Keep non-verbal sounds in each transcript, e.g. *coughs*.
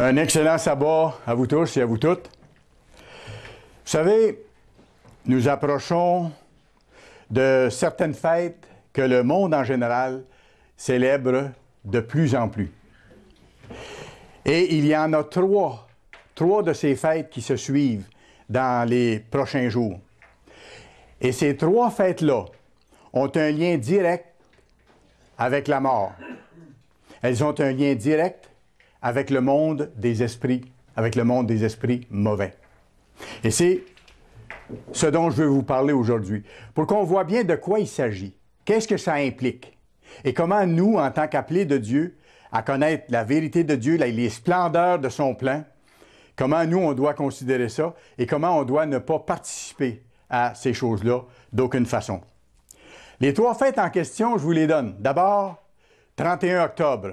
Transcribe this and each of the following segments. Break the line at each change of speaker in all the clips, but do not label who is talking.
Un excellent sabbat à vous tous et à vous toutes. Vous savez, nous approchons de certaines fêtes que le monde en général célèbre de plus en plus. Et il y en a trois, trois de ces fêtes qui se suivent dans les prochains jours. Et ces trois fêtes-là ont un lien direct avec la mort. Elles ont un lien direct avec le monde des esprits, avec le monde des esprits mauvais. Et c'est ce dont je veux vous parler aujourd'hui, pour qu'on voit bien de quoi il s'agit, qu'est-ce que ça implique, et comment nous, en tant qu'appelés de Dieu, à connaître la vérité de Dieu, les splendeurs de son plan, comment nous, on doit considérer ça, et comment on doit ne pas participer à ces choses-là d'aucune façon. Les trois fêtes en question, je vous les donne. D'abord, 31 octobre,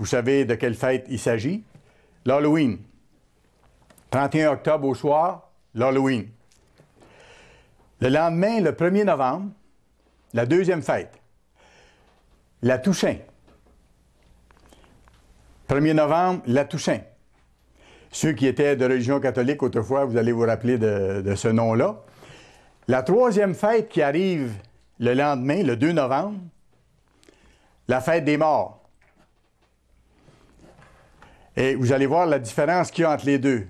vous savez de quelle fête il s'agit? L'Halloween. 31 octobre au soir, l'Halloween. Le lendemain, le 1er novembre, la deuxième fête, la Toussaint. 1er novembre, la Toussaint. Ceux qui étaient de religion catholique autrefois, vous allez vous rappeler de, de ce nom-là. La troisième fête qui arrive le lendemain, le 2 novembre, la fête des morts. Et vous allez voir la différence qu'il y a entre les deux.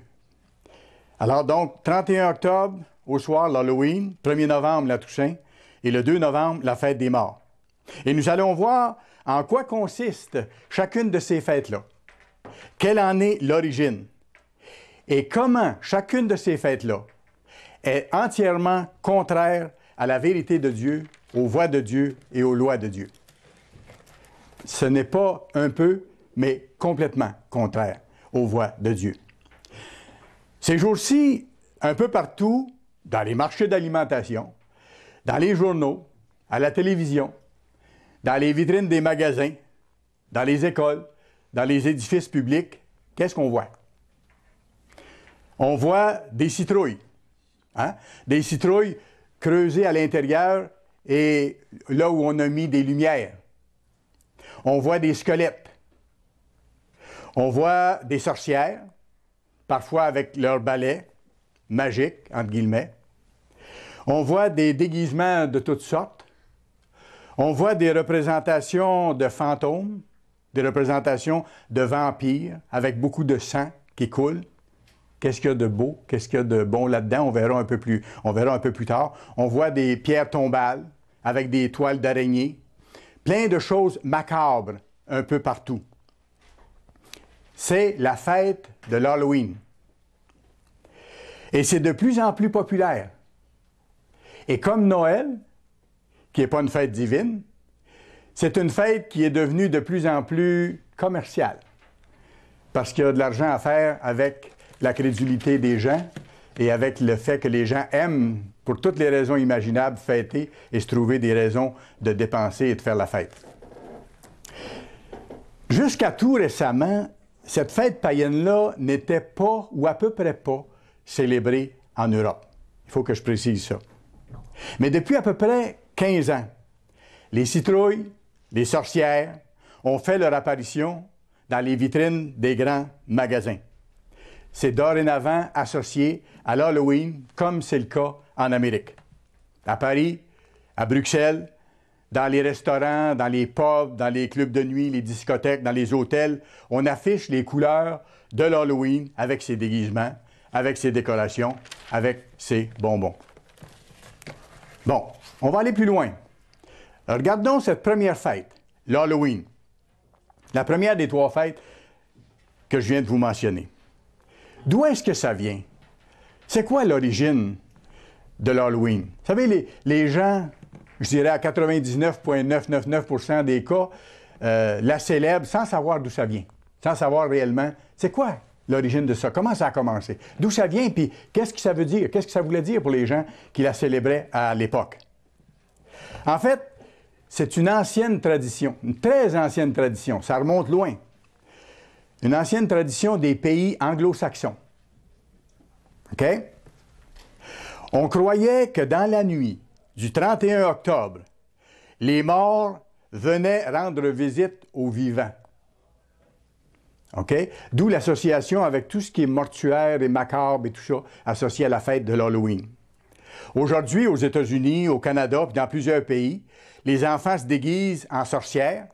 Alors donc, 31 octobre, au soir, l'Halloween, 1er novembre, la Toussaint, et le 2 novembre, la fête des morts. Et nous allons voir en quoi consiste chacune de ces fêtes-là, quelle en est l'origine, et comment chacune de ces fêtes-là est entièrement contraire à la vérité de Dieu, aux voies de Dieu et aux lois de Dieu. Ce n'est pas un peu mais complètement contraire aux voies de Dieu. Ces jours-ci, un peu partout, dans les marchés d'alimentation, dans les journaux, à la télévision, dans les vitrines des magasins, dans les écoles, dans les édifices publics, qu'est-ce qu'on voit? On voit des citrouilles. Hein? Des citrouilles creusées à l'intérieur et là où on a mis des lumières. On voit des squelettes. On voit des sorcières, parfois avec leurs balais magique », entre guillemets. On voit des déguisements de toutes sortes. On voit des représentations de fantômes, des représentations de vampires, avec beaucoup de sang qui coule. Qu'est-ce qu'il y a de beau? Qu'est-ce qu'il y a de bon là-dedans? On verra un peu plus, on verra un peu plus tard. On voit des pierres tombales avec des toiles d'araignées, Plein de choses macabres un peu partout c'est la fête de l'Halloween. Et c'est de plus en plus populaire. Et comme Noël, qui n'est pas une fête divine, c'est une fête qui est devenue de plus en plus commerciale. Parce qu'il y a de l'argent à faire avec la crédulité des gens et avec le fait que les gens aiment, pour toutes les raisons imaginables, fêter et se trouver des raisons de dépenser et de faire la fête. Jusqu'à tout récemment, cette fête païenne-là n'était pas, ou à peu près pas, célébrée en Europe. Il faut que je précise ça. Mais depuis à peu près 15 ans, les citrouilles, les sorcières ont fait leur apparition dans les vitrines des grands magasins. C'est dorénavant associé à l'Halloween, comme c'est le cas en Amérique. À Paris, à Bruxelles, dans les restaurants, dans les pubs, dans les clubs de nuit, les discothèques, dans les hôtels, on affiche les couleurs de l'Halloween avec ses déguisements, avec ses décorations, avec ses bonbons. Bon, on va aller plus loin. Euh, regardons cette première fête, l'Halloween. La première des trois fêtes que je viens de vous mentionner. D'où est-ce que ça vient? C'est quoi l'origine de l'Halloween? Vous savez, les, les gens je dirais à 99,999 des cas, euh, la célèbre sans savoir d'où ça vient, sans savoir réellement c'est quoi l'origine de ça, comment ça a commencé, d'où ça vient, puis qu'est-ce que ça veut dire, qu'est-ce que ça voulait dire pour les gens qui la célébraient à l'époque. En fait, c'est une ancienne tradition, une très ancienne tradition, ça remonte loin. Une ancienne tradition des pays anglo-saxons. OK? On croyait que dans la nuit, du 31 octobre, les morts venaient rendre visite aux vivants. D'où l'association avec tout ce qui est mortuaire et macabre et tout ça, associé à la fête de l'Halloween. Aujourd'hui, aux États-Unis, au Canada, et dans plusieurs pays, les enfants se déguisent en sorcières,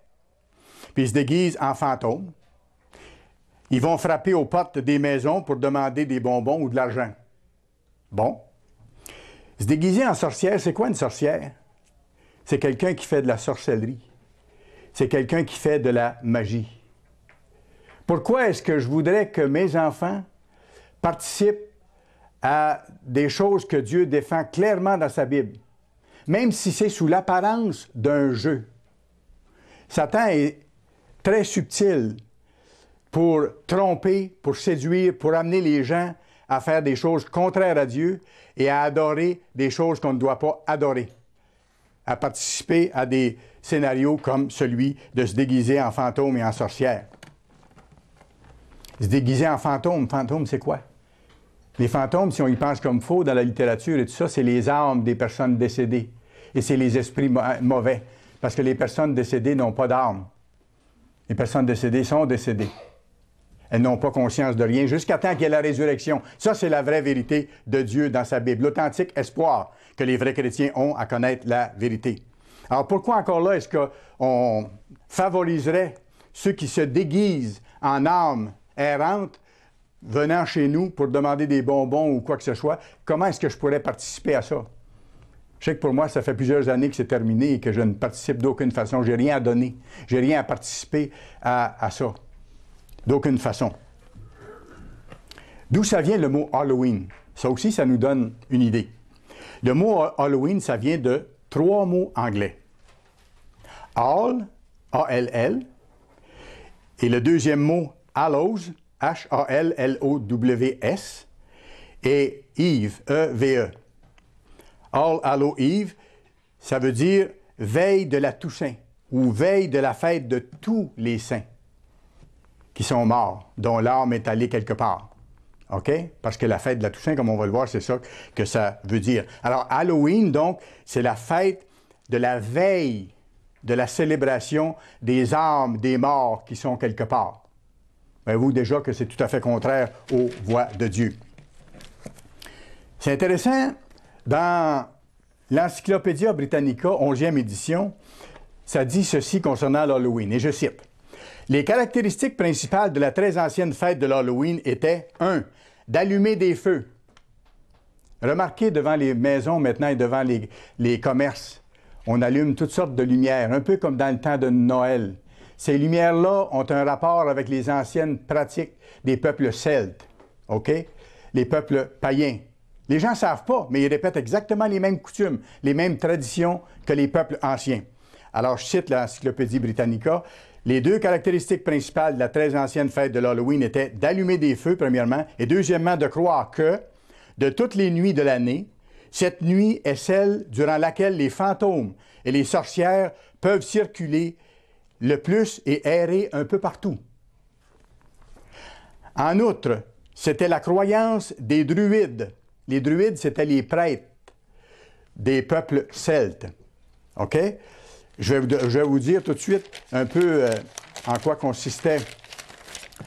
puis se déguisent en fantômes. Ils vont frapper aux portes des maisons pour demander des bonbons ou de l'argent. Bon, se déguiser en sorcière, c'est quoi une sorcière? C'est quelqu'un qui fait de la sorcellerie. C'est quelqu'un qui fait de la magie. Pourquoi est-ce que je voudrais que mes enfants participent à des choses que Dieu défend clairement dans sa Bible, même si c'est sous l'apparence d'un jeu? Satan est très subtil pour tromper, pour séduire, pour amener les gens à faire des choses contraires à Dieu et à adorer des choses qu'on ne doit pas adorer, à participer à des scénarios comme celui de se déguiser en fantôme et en sorcière. Se déguiser en fantôme, fantôme, c'est quoi? Les fantômes, si on y pense comme faux dans la littérature et tout ça, c'est les armes des personnes décédées. Et c'est les esprits mauvais. Parce que les personnes décédées n'ont pas d'armes. Les personnes décédées sont décédées. Elles n'ont pas conscience de rien jusqu'à temps qu'il y ait la résurrection. Ça, c'est la vraie vérité de Dieu dans sa Bible, l'authentique espoir que les vrais chrétiens ont à connaître la vérité. Alors pourquoi encore là est-ce qu'on favoriserait ceux qui se déguisent en âmes errantes venant chez nous pour demander des bonbons ou quoi que ce soit? Comment est-ce que je pourrais participer à ça? Je sais que pour moi, ça fait plusieurs années que c'est terminé et que je ne participe d'aucune façon. J'ai rien à donner. J'ai rien à participer à ça d'aucune façon. D'où ça vient le mot Halloween? Ça aussi, ça nous donne une idée. Le mot Halloween, ça vient de trois mots anglais. All, A-L-L, et le deuxième mot, Hallows, H-A-L-L-O-W-S, et Eve, E-V-E. E. All Hallow Eve, ça veut dire veille de la Toussaint ou veille de la fête de tous les saints qui sont morts, dont l'âme est allée quelque part. OK? Parce que la fête de la Toussaint, comme on va le voir, c'est ça que ça veut dire. Alors, Halloween, donc, c'est la fête de la veille de la célébration des âmes des morts qui sont quelque part. voyez vous déjà que c'est tout à fait contraire aux voies de Dieu. C'est intéressant, dans l'Encyclopédia Britannica, 11e édition, ça dit ceci concernant l'Halloween, et je cite les caractéristiques principales de la très ancienne fête de l'Halloween étaient un, D'allumer des feux. Remarquez devant les maisons maintenant et devant les, les commerces, on allume toutes sortes de lumières, un peu comme dans le temps de Noël. Ces lumières-là ont un rapport avec les anciennes pratiques des peuples celtes, OK? Les peuples païens. Les gens ne savent pas, mais ils répètent exactement les mêmes coutumes, les mêmes traditions que les peuples anciens. Alors, je cite l'Encyclopédie Britannica, les deux caractéristiques principales de la très ancienne fête de l'Halloween étaient d'allumer des feux, premièrement, et deuxièmement, de croire que, de toutes les nuits de l'année, cette nuit est celle durant laquelle les fantômes et les sorcières peuvent circuler le plus et errer un peu partout. En outre, c'était la croyance des druides. Les druides, c'était les prêtres des peuples celtes. OK? Je vais, vous dire tout de suite un peu euh, en quoi consistait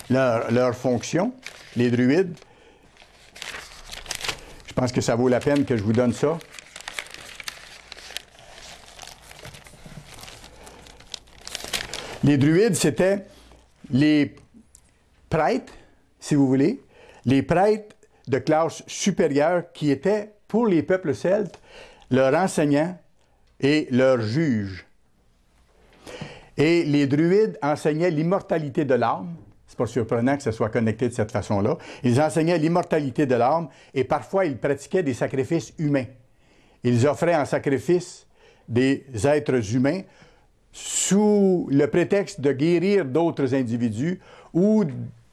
leur, leur, fonction, les druides. Je pense que ça vaut la peine que je vous donne ça. Les druides, c'était les prêtres, si vous voulez, les prêtres de classe supérieure qui étaient, pour les peuples celtes, leurs enseignants et leurs juges. Et les druides enseignaient l'immortalité de l'âme. C'est pas surprenant que ce soit connecté de cette façon-là. Ils enseignaient l'immortalité de l'âme et parfois ils pratiquaient des sacrifices humains. Ils offraient en sacrifice des êtres humains sous le prétexte de guérir d'autres individus ou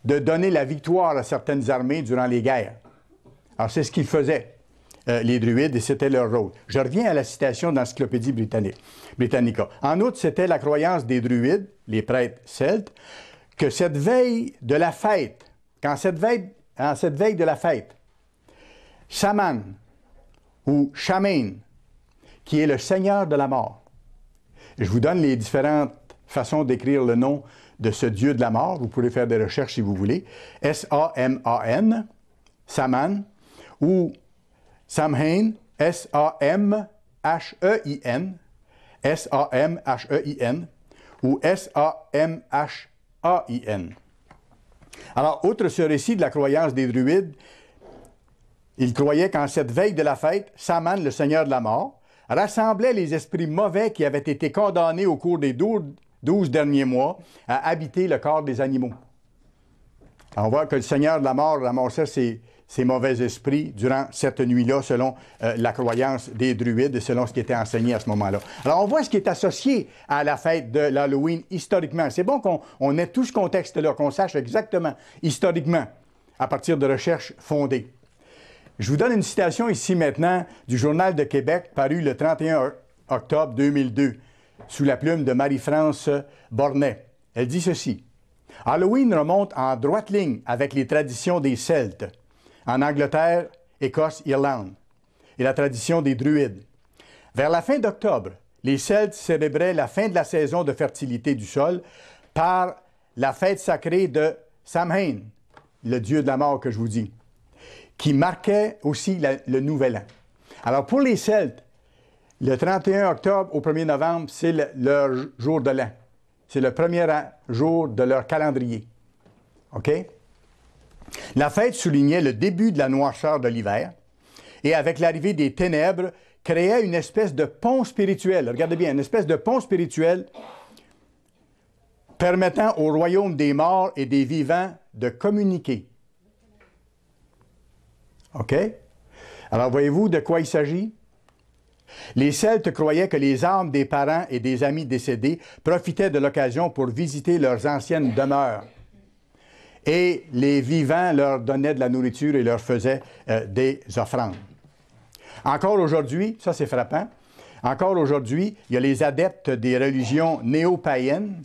de donner la victoire à certaines armées durant les guerres. Alors c'est ce qu'ils faisaient. Euh, les druides et c'était leur rôle. Je reviens à la citation d'Encyclopédie britannique, Britannica. En outre, c'était la croyance des druides, les prêtres celtes, que cette veille de la fête, quand cette veille, en cette veille de la fête, Shaman, ou Shaman, qui est le seigneur de la mort, je vous donne les différentes façons d'écrire le nom de ce dieu de la mort. Vous pouvez faire des recherches si vous voulez. S-A-M-A-N, Saman, ou Samhain, S-A-M-H-E-I-N, S-A-M-H-E-I-N, ou S-A-M-H-A-I-N. Alors, outre ce récit de la croyance des druides, ils croyaient qu'en cette veille de la fête, Saman, le seigneur de la mort, rassemblait les esprits mauvais qui avaient été condamnés au cours des douze derniers mois à habiter le corps des animaux. on voit que le seigneur de la mort la ça c'est ces mauvais esprits durant cette nuit-là, selon euh, la croyance des druides et selon ce qui était enseigné à ce moment-là. Alors, on voit ce qui est associé à la fête de l'Halloween historiquement. C'est bon qu'on ait tout ce contexte-là, qu'on sache exactement, historiquement, à partir de recherches fondées. Je vous donne une citation ici maintenant du Journal de Québec, paru le 31 octobre 2002, sous la plume de Marie-France Bornet. Elle dit ceci. Halloween remonte en droite ligne avec les traditions des Celtes en Angleterre, Écosse, Irlande, et la tradition des druides. Vers la fin d'octobre, les Celtes célébraient la fin de la saison de fertilité du sol par la fête sacrée de Samhain, le dieu de la mort que je vous dis, qui marquait aussi le nouvel an. Alors pour les Celtes, le 31 octobre au 1er novembre, c'est leur jour de l'an. C'est le premier jour de leur calendrier. OK? La fête soulignait le début de la noirceur de l'hiver et avec l'arrivée des ténèbres créait une espèce de pont spirituel. Regardez bien, une espèce de pont spirituel permettant au royaume des morts et des vivants de communiquer. OK? Alors voyez-vous de quoi il s'agit? Les Celtes croyaient que les âmes des parents et des amis décédés profitaient de l'occasion pour visiter leurs anciennes demeures et les vivants leur donnaient de la nourriture et leur faisaient euh, des offrandes. Encore aujourd'hui, ça c'est frappant, encore aujourd'hui, il y a les adeptes des religions néo-païennes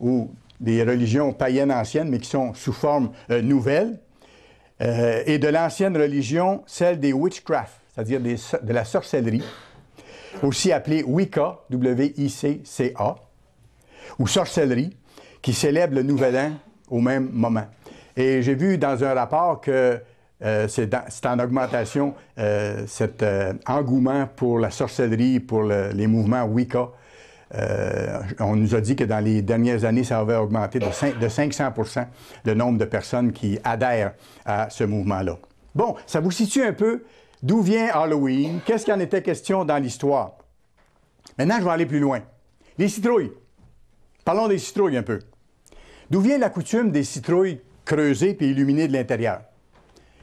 ou des religions païennes anciennes, mais qui sont sous forme euh, nouvelle, euh, et de l'ancienne religion, celle des witchcraft, c'est-à-dire de la sorcellerie, aussi appelée Wicca, W-I-C-C-A, ou sorcellerie, qui célèbre le nouvel an au même moment. Et j'ai vu dans un rapport que euh, c'est en augmentation euh, cet euh, engouement pour la sorcellerie, pour les mouvements Wicca. on nous a dit que dans les dernières années, ça avait augmenté de, de 500 le nombre de personnes qui adhèrent à ce mouvement-là. Bon, ça vous situe un peu d'où vient Halloween, qu'est-ce qu'il en était question dans l'histoire. Maintenant, je vais aller plus loin. Les citrouilles. Parlons des citrouilles un peu. D'où vient la coutume des citrouilles creusées puis illuminées de l'intérieur?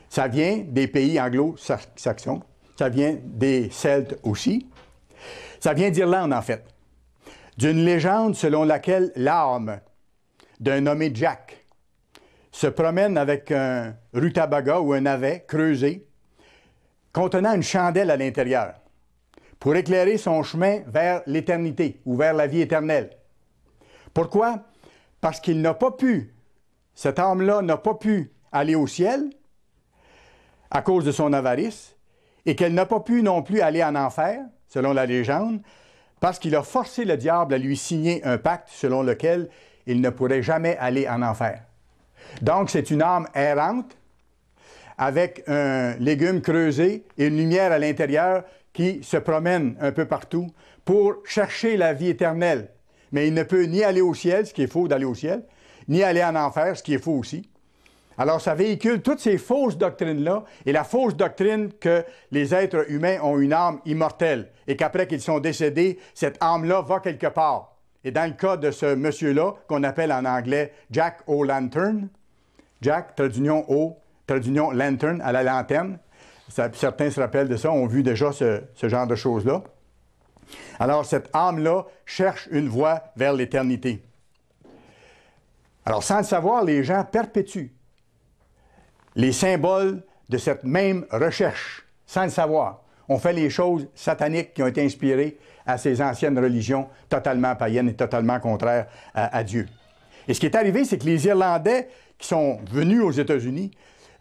Ça vient des pays anglo-saxons, ça vient des Celtes aussi, ça vient d'Irlande en fait, d'une légende selon laquelle l'âme d'un nommé Jack se promène avec un rutabaga ou un navet creusé contenant une chandelle à l'intérieur pour éclairer son chemin vers l'éternité ou vers la vie éternelle. Pourquoi? parce qu'il n'a pas pu, cette âme-là n'a pas pu aller au ciel à cause de son avarice, et qu'elle n'a pas pu non plus aller en enfer, selon la légende, parce qu'il a forcé le diable à lui signer un pacte selon lequel il ne pourrait jamais aller en enfer. Donc c'est une âme errante avec un légume creusé et une lumière à l'intérieur qui se promène un peu partout pour chercher la vie éternelle mais il ne peut ni aller au ciel, ce qui est faux d'aller au ciel, ni aller en enfer, ce qui est faux aussi. Alors ça véhicule toutes ces fausses doctrines-là et la fausse doctrine que les êtres humains ont une âme immortelle et qu'après qu'ils sont décédés, cette âme-là va quelque part. Et dans le cas de ce monsieur-là, qu'on appelle en anglais Jack O'Lantern, Jack, traduction O, traduction Lantern, à la lanterne, certains se rappellent de ça, ont vu déjà ce genre de choses-là. Alors cette âme-là cherche une voie vers l'éternité. Alors sans le savoir, les gens perpétuent les symboles de cette même recherche, sans le savoir. On fait les choses sataniques qui ont été inspirées à ces anciennes religions totalement païennes et totalement contraires à, à Dieu. Et ce qui est arrivé, c'est que les Irlandais qui sont venus aux États-Unis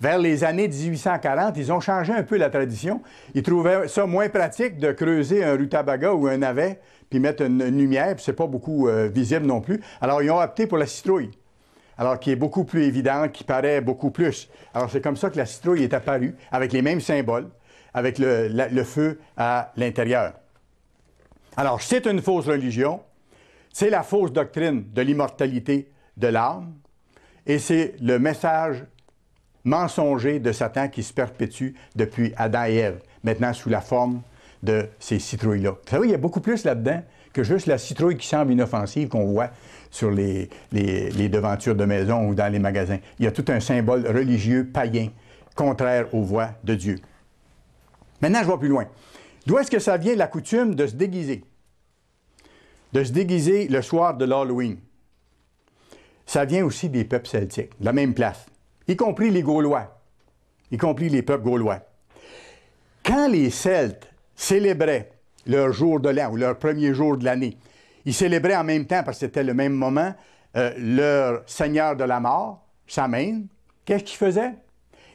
vers les années 1840, ils ont changé un peu la tradition. Ils trouvaient ça moins pratique de creuser un rutabaga ou un navet, puis mettre une, lumière, puis c'est pas beaucoup euh, visible non plus. Alors, ils ont opté pour la citrouille. Alors, qui est beaucoup plus évident, qui paraît beaucoup plus. Alors, c'est comme ça que la citrouille est apparue, avec les mêmes symboles, avec le, le feu à l'intérieur. Alors, c'est une fausse religion, c'est la fausse doctrine de l'immortalité de l'âme, et c'est le message mensonger de Satan qui se perpétue depuis Adam et Ève, maintenant sous la forme de ces citrouilles-là. Vous savez, il y a beaucoup plus là-dedans que juste la citrouille qui semble inoffensive qu'on voit sur les, les, devantures de maison ou dans les magasins. Il y a tout un symbole religieux païen, contraire aux voies de Dieu. Maintenant, je vais plus loin. D'où est-ce que ça vient la coutume de se déguiser? De se déguiser le soir de l'Halloween. Ça vient aussi des peuples celtiques, la même place y compris les Gaulois, y compris les peuples gaulois. Quand les Celtes célébraient leur jour de l'an ou leur premier jour de l'année, ils célébraient en même temps, parce que c'était le même moment, euh, leur seigneur de la mort, Samhain. Qu'est-ce qu'ils faisaient?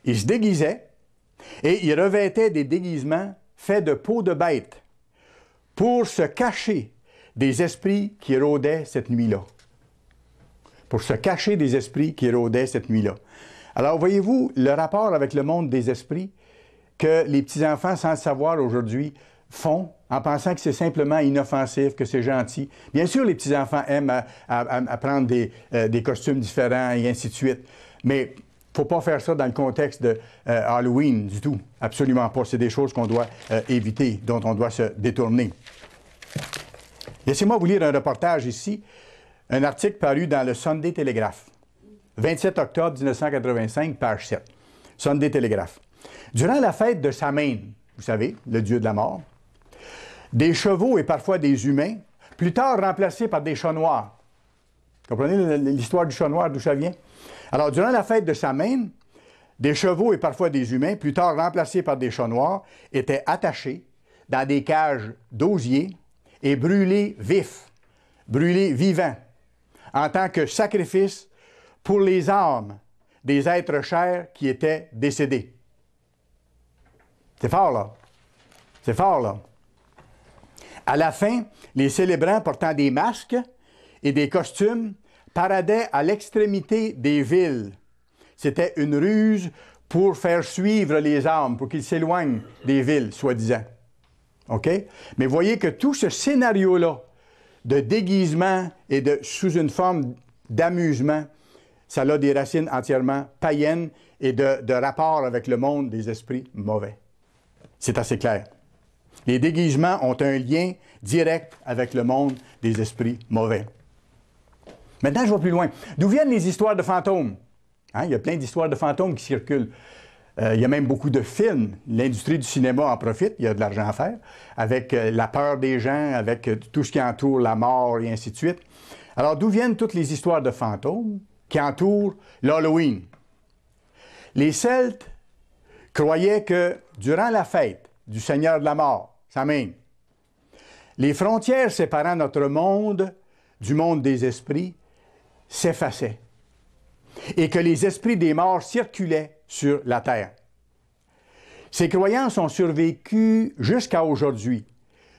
Ils se déguisaient et ils revêtaient des déguisements faits de peau de bête pour se cacher des esprits qui rôdaient cette nuit-là. Pour se cacher des esprits qui rôdaient cette nuit-là. Alors, voyez-vous le rapport avec le monde des esprits que les petits-enfants, sans le savoir aujourd'hui, font en pensant que c'est simplement inoffensif, que c'est gentil. Bien sûr, les petits-enfants aiment à, prendre euh, des, costumes différents et ainsi de suite, mais faut pas faire ça dans le contexte de euh, Halloween du tout. Absolument pas. C'est des choses qu'on doit euh, éviter, dont on doit se détourner. Laissez-moi vous lire un reportage ici, un article paru dans le Sunday Telegraph. 27 octobre 1985, page 7. Sonne des télégraphes. Durant la fête de Samhain, vous savez, le dieu de la mort, des chevaux et parfois des humains, plus tard remplacés par des chats noirs. Comprenez l'histoire du chat noir, d'où ça vient? Alors, durant la fête de Samhain, des chevaux et parfois des humains, plus tard remplacés par des chats noirs, étaient attachés dans des cages d'osier et brûlés vifs, brûlés vivants, en tant que sacrifice pour les âmes des êtres chers qui étaient décédés. C'est fort, là. C'est fort, là. À la fin, les célébrants portant des masques et des costumes paradaient à l'extrémité des villes. C'était une ruse pour faire suivre les âmes, pour qu'ils s'éloignent des villes, soi-disant. OK? Mais voyez que tout ce scénario-là de déguisement et de sous une forme d'amusement ça a des racines entièrement païennes et de, rapport avec le monde des esprits mauvais. C'est assez clair. Les déguisements ont un lien direct avec le monde des esprits mauvais. Maintenant, je vais plus loin. D'où viennent les histoires de fantômes? Hein, il y a plein d'histoires de fantômes qui circulent. Euh, il y a même beaucoup de films. L'industrie du cinéma en profite, il y a de l'argent à faire, avec euh, la peur des gens, avec euh, tout ce qui entoure la mort et ainsi de suite. Alors, d'où viennent toutes les histoires de fantômes? qui entoure l'Halloween. Les Celtes croyaient que durant la fête du Seigneur de la mort, les frontières séparant notre monde du monde des esprits s'effaçaient et que les esprits des morts circulaient sur la terre. Ces croyances ont survécu jusqu'à aujourd'hui,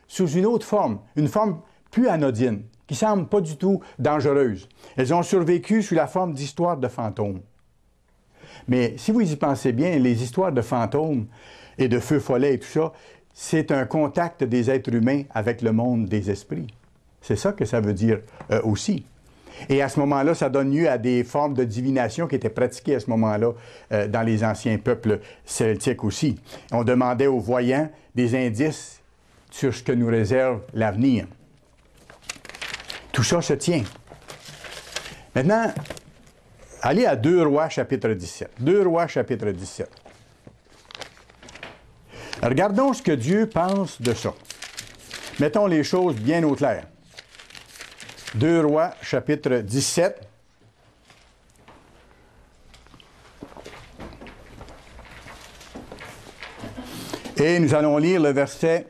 sous une autre forme, une forme plus anodine, qui semblent pas du tout dangereuses. Elles ont survécu sous la forme d'histoires de fantômes. Mais si vous y pensez bien, les histoires de fantômes et de feux follets et tout ça, c'est un contact des êtres humains avec le monde des esprits. C'est ça que ça veut dire euh, aussi. Et à ce moment-là, ça donne lieu à des formes de divination qui étaient pratiquées à ce moment-là euh, dans les anciens peuples celtiques aussi. On demandait aux voyants des indices sur ce que nous réserve l'avenir. Tout ça se tient. Maintenant, allez à 2 Rois chapitre 17. 2 Rois chapitre 17. Regardons ce que Dieu pense de ça. Mettons les choses bien au clair. 2 Rois chapitre 17. Et nous allons lire le verset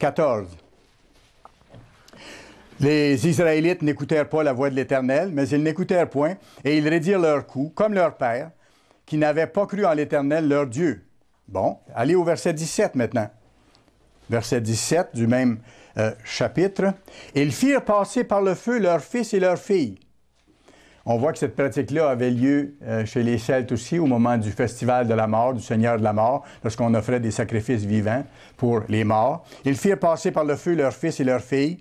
14. Les Israélites n'écoutèrent pas la voix de l'Éternel, mais ils n'écoutèrent point, et ils redirent leur coup, comme leur père, qui n'avait pas cru en l'Éternel, leur Dieu. Bon, allez au verset 17 maintenant. Verset 17 du même euh, chapitre. Ils firent passer par le feu leurs fils et leurs filles. On voit que cette pratique-là avait lieu euh, chez les Celtes aussi au moment du festival de la mort, du Seigneur de la mort, lorsqu'on offrait des sacrifices vivants pour les morts. Ils firent passer par le feu leurs fils et leurs filles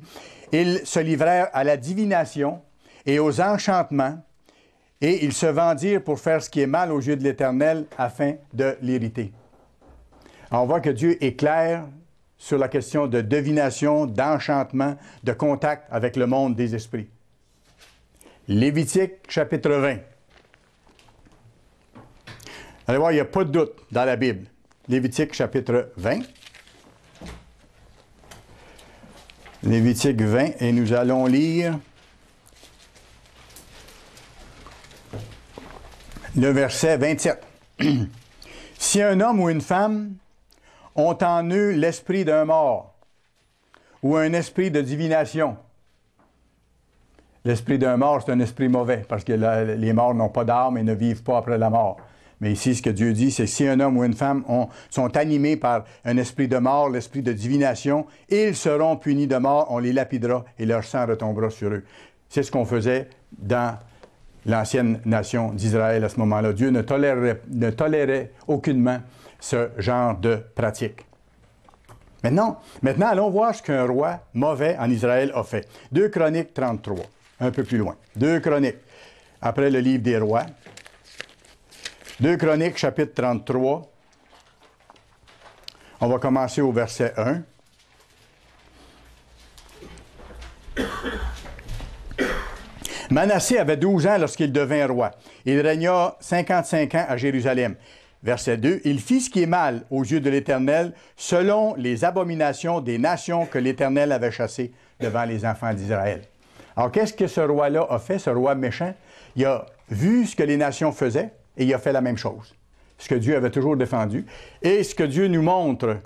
ils se livrèrent à la divination et aux enchantements, et ils se vendirent pour faire ce qui est mal aux yeux de l'Éternel afin de l'irriter. On voit que Dieu est clair sur la question de divination, d'enchantement, de contact avec le monde des esprits. Lévitique chapitre 20. Allez voir, il n'y a pas de doute dans la Bible. Lévitique chapitre 20. Lévitique 20 et nous allons lire le verset 27. *clears throat* si un homme ou une femme ont en eux l'esprit d'un mort ou un esprit de divination, l'esprit d'un mort, c'est un esprit mauvais parce que les morts n'ont pas d'âme et ne vivent pas après la mort. Mais ici, ce que Dieu dit, c'est si un homme ou une femme sont animés par un esprit de mort, l'esprit de divination, ils seront punis de mort, on les lapidera et leur sang retombera sur eux. C'est ce qu'on faisait dans l'ancienne nation d'Israël à ce moment-là. Dieu ne tolérait, ne tolérerait aucunement ce genre de pratique. Maintenant, maintenant, allons voir ce qu'un roi mauvais en Israël a fait. Deux Chroniques 33, un peu plus loin. Deux Chroniques, après le livre des rois. Deux Chroniques, chapitre 33. On va commencer au verset 1. *coughs* Manassé avait 12 ans lorsqu'il devint roi. Il régna 55 ans à Jérusalem. Verset 2. Il fit ce qui est mal aux yeux de l'Éternel, selon les abominations des nations que l'Éternel avait chassées devant les enfants d'Israël. Alors, qu'est-ce que ce roi-là a fait, ce roi méchant? Il a vu ce que les nations faisaient, et il a fait la même chose. Ce que Dieu avait toujours défendu et ce que Dieu nous montre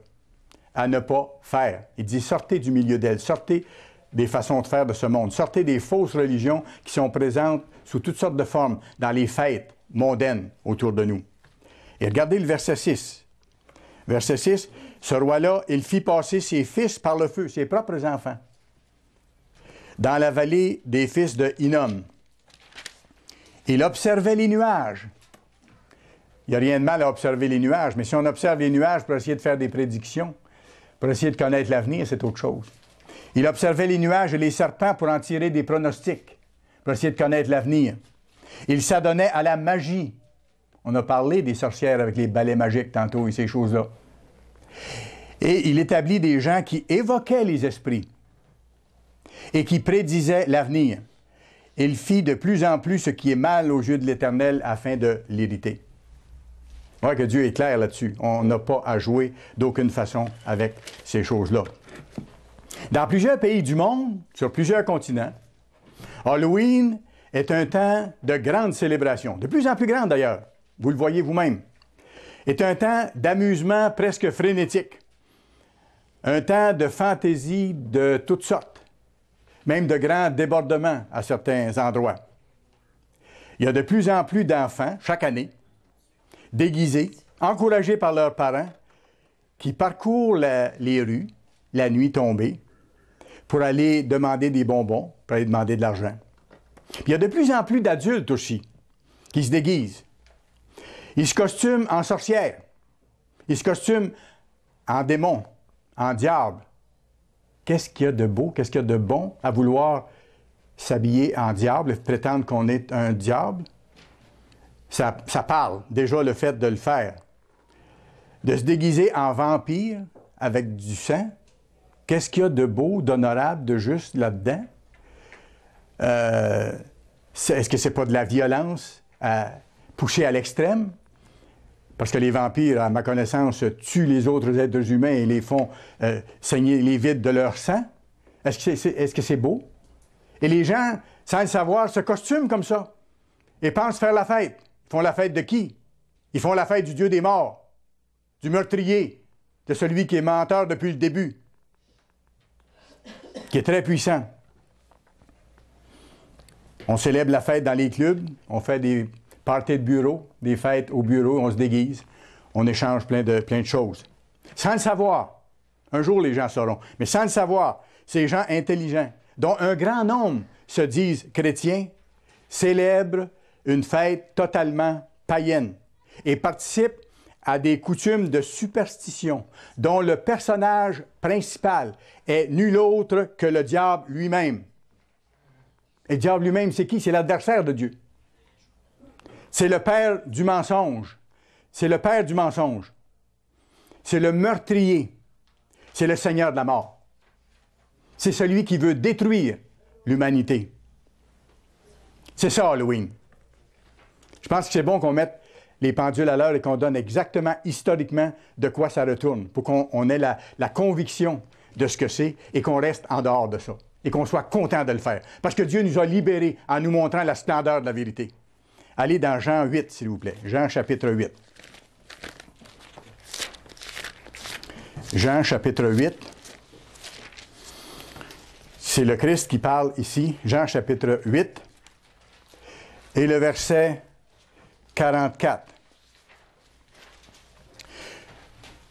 à ne pas faire. Il dit sortez du milieu d'elle, sortez des façons de faire de ce monde, sortez des fausses religions qui sont présentes sous toutes sortes de formes dans les fêtes mondaines autour de nous. Et regardez le verset 6. Verset 6, ce roi-là, il fit passer ses fils par le feu, ses propres enfants, dans la vallée des fils de Hinnom. Il observait les nuages il n'y a rien de mal à observer les nuages, mais si on observe les nuages pour essayer de faire des prédictions, pour essayer de connaître l'avenir, c'est autre chose. Il observait les nuages et les serpents pour en tirer des pronostics, pour essayer de connaître l'avenir. Il s'adonnait à la magie. On a parlé des sorcières avec les balais magiques tantôt et ces choses-là. Et il établit des gens qui évoquaient les esprits et qui prédisaient l'avenir. Il fit de plus en plus ce qui est mal aux yeux de l'Éternel afin de l'irriter. Oui, que Dieu est clair là-dessus. On n'a pas à jouer d'aucune façon avec ces choses-là. Dans plusieurs pays du monde, sur plusieurs continents, Halloween est un temps de grande célébration, de plus en plus grande d'ailleurs, vous le voyez vous-même, est un temps d'amusement presque frénétique, un temps de fantaisie de toutes sortes, même de grands débordements à certains endroits. Il y a de plus en plus d'enfants chaque année déguisés, encouragés par leurs parents, qui parcourent les rues la nuit tombée pour aller demander des bonbons, pour aller demander de l'argent. Il y a de plus en plus d'adultes aussi qui se déguisent. Ils se costument en sorcière. Ils se costument en démon, en diable. Qu'est-ce qu'il y a de beau, qu'est-ce qu'il y a de bon à vouloir s'habiller en diable et prétendre qu'on est un diable? Ça, parle déjà le fait de le faire. De se déguiser en vampire avec du sang, qu'est-ce qu'il y a de beau, d'honorable, de juste là-dedans? Euh, est-ce que c'est pas de la violence à, pousser à l'extrême? Parce que les vampires, à ma connaissance, tuent les autres êtres humains et les font euh, saigner les vides de leur sang. Est-ce que c'est beau? Et les gens, sans le savoir, se costument comme ça et pensent faire la fête font la fête de qui? Ils font la fête du Dieu des morts, du meurtrier, de celui qui est menteur depuis le début, qui est très puissant. On célèbre la fête dans les clubs, on fait des parties de bureau, des fêtes au bureau, on se déguise, on échange plein de, plein de choses. Sans le savoir, un jour les gens sauront, mais sans le savoir, ces gens intelligents, dont un grand nombre se disent chrétiens, célèbrent une fête totalement païenne et participe à des coutumes de superstition dont le personnage principal est nul autre que le diable lui-même. Et le diable lui-même, c'est qui? C'est l'adversaire de Dieu. C'est le père du mensonge. C'est le père du mensonge. C'est le meurtrier. C'est le seigneur de la mort. C'est celui qui veut détruire l'humanité. C'est ça Halloween. Je pense que c'est bon qu'on mette les pendules à l'heure et qu'on donne exactement historiquement de quoi ça retourne, pour qu'on ait la, conviction de ce que c'est et qu'on reste en dehors de ça et qu'on soit content de le faire. Parce que Dieu nous a libérés en nous montrant la splendeur de la vérité. Allez dans Jean 8, s'il vous plaît. Jean chapitre 8. Jean chapitre 8. C'est le Christ qui parle ici. Jean chapitre 8. Et le verset 44.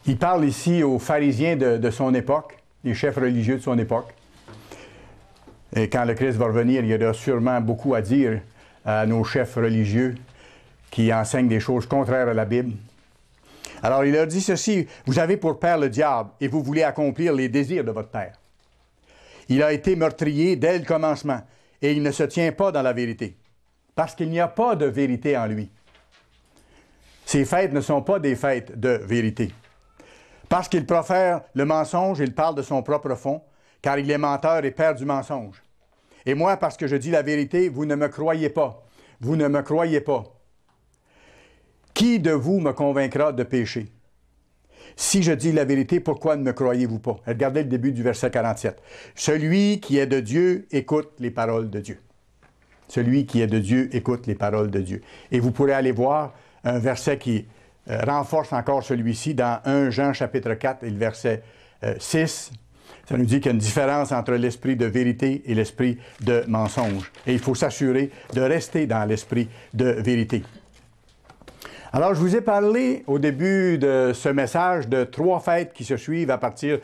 Il parle ici aux pharisiens de, son époque, les chefs religieux de son époque. Et quand le Christ va revenir, il y aura sûrement beaucoup à dire à nos chefs religieux qui enseignent des choses contraires à la Bible. Alors il leur dit ceci, vous avez pour père le diable et vous voulez accomplir les désirs de votre père. Il a été meurtrier dès le commencement et il ne se tient pas dans la vérité parce qu'il n'y a pas de vérité en lui. Ces fêtes ne sont pas des fêtes de vérité. Parce qu'il profère le mensonge, il parle de son propre fond, car il est menteur et père du mensonge. Et moi, parce que je dis la vérité, vous ne me croyez pas. Vous ne me croyez pas. Qui de vous me convaincra de pécher Si je dis la vérité, pourquoi ne me croyez-vous pas? Regardez le début du verset 47. Celui qui est de Dieu écoute les paroles de Dieu. Celui qui est de Dieu écoute les paroles de Dieu. Et vous pourrez aller voir un verset qui euh, renforce encore celui-ci dans 1 Jean chapitre 4 et le verset 6. Euh, ça nous dit qu'il y a une différence entre l'esprit de vérité et l'esprit de mensonge. Et il faut s'assurer de rester dans l'esprit de vérité. Alors, je vous ai parlé au début de ce message de trois fêtes qui se suivent à partir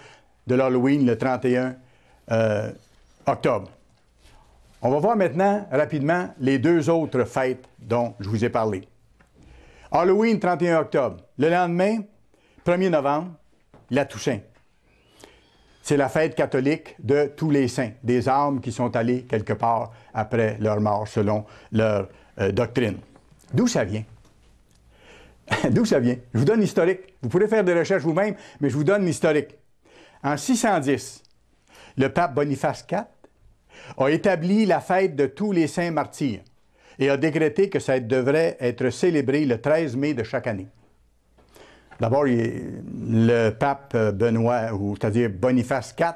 de l'Halloween le 31 euh, octobre. On va voir maintenant rapidement les deux autres fêtes dont je vous ai parlé. Halloween, 31 octobre. Le lendemain, 1er novembre, la Toussaint. C'est la fête catholique de tous les saints, des âmes qui sont allées quelque part après leur mort selon leur euh, doctrine. D'où ça vient? *laughs* D'où ça vient? Je vous donne l'historique. Vous pourrez faire des recherches vous-même, mais je vous donne l'historique. En 610, le pape Boniface IV a établi la fête de tous les saints martyrs et a décrété que ça devrait être célébré le 13 mai de chaque année. D'abord, le pape Benoît, ou c'est-à-dire Boniface IV,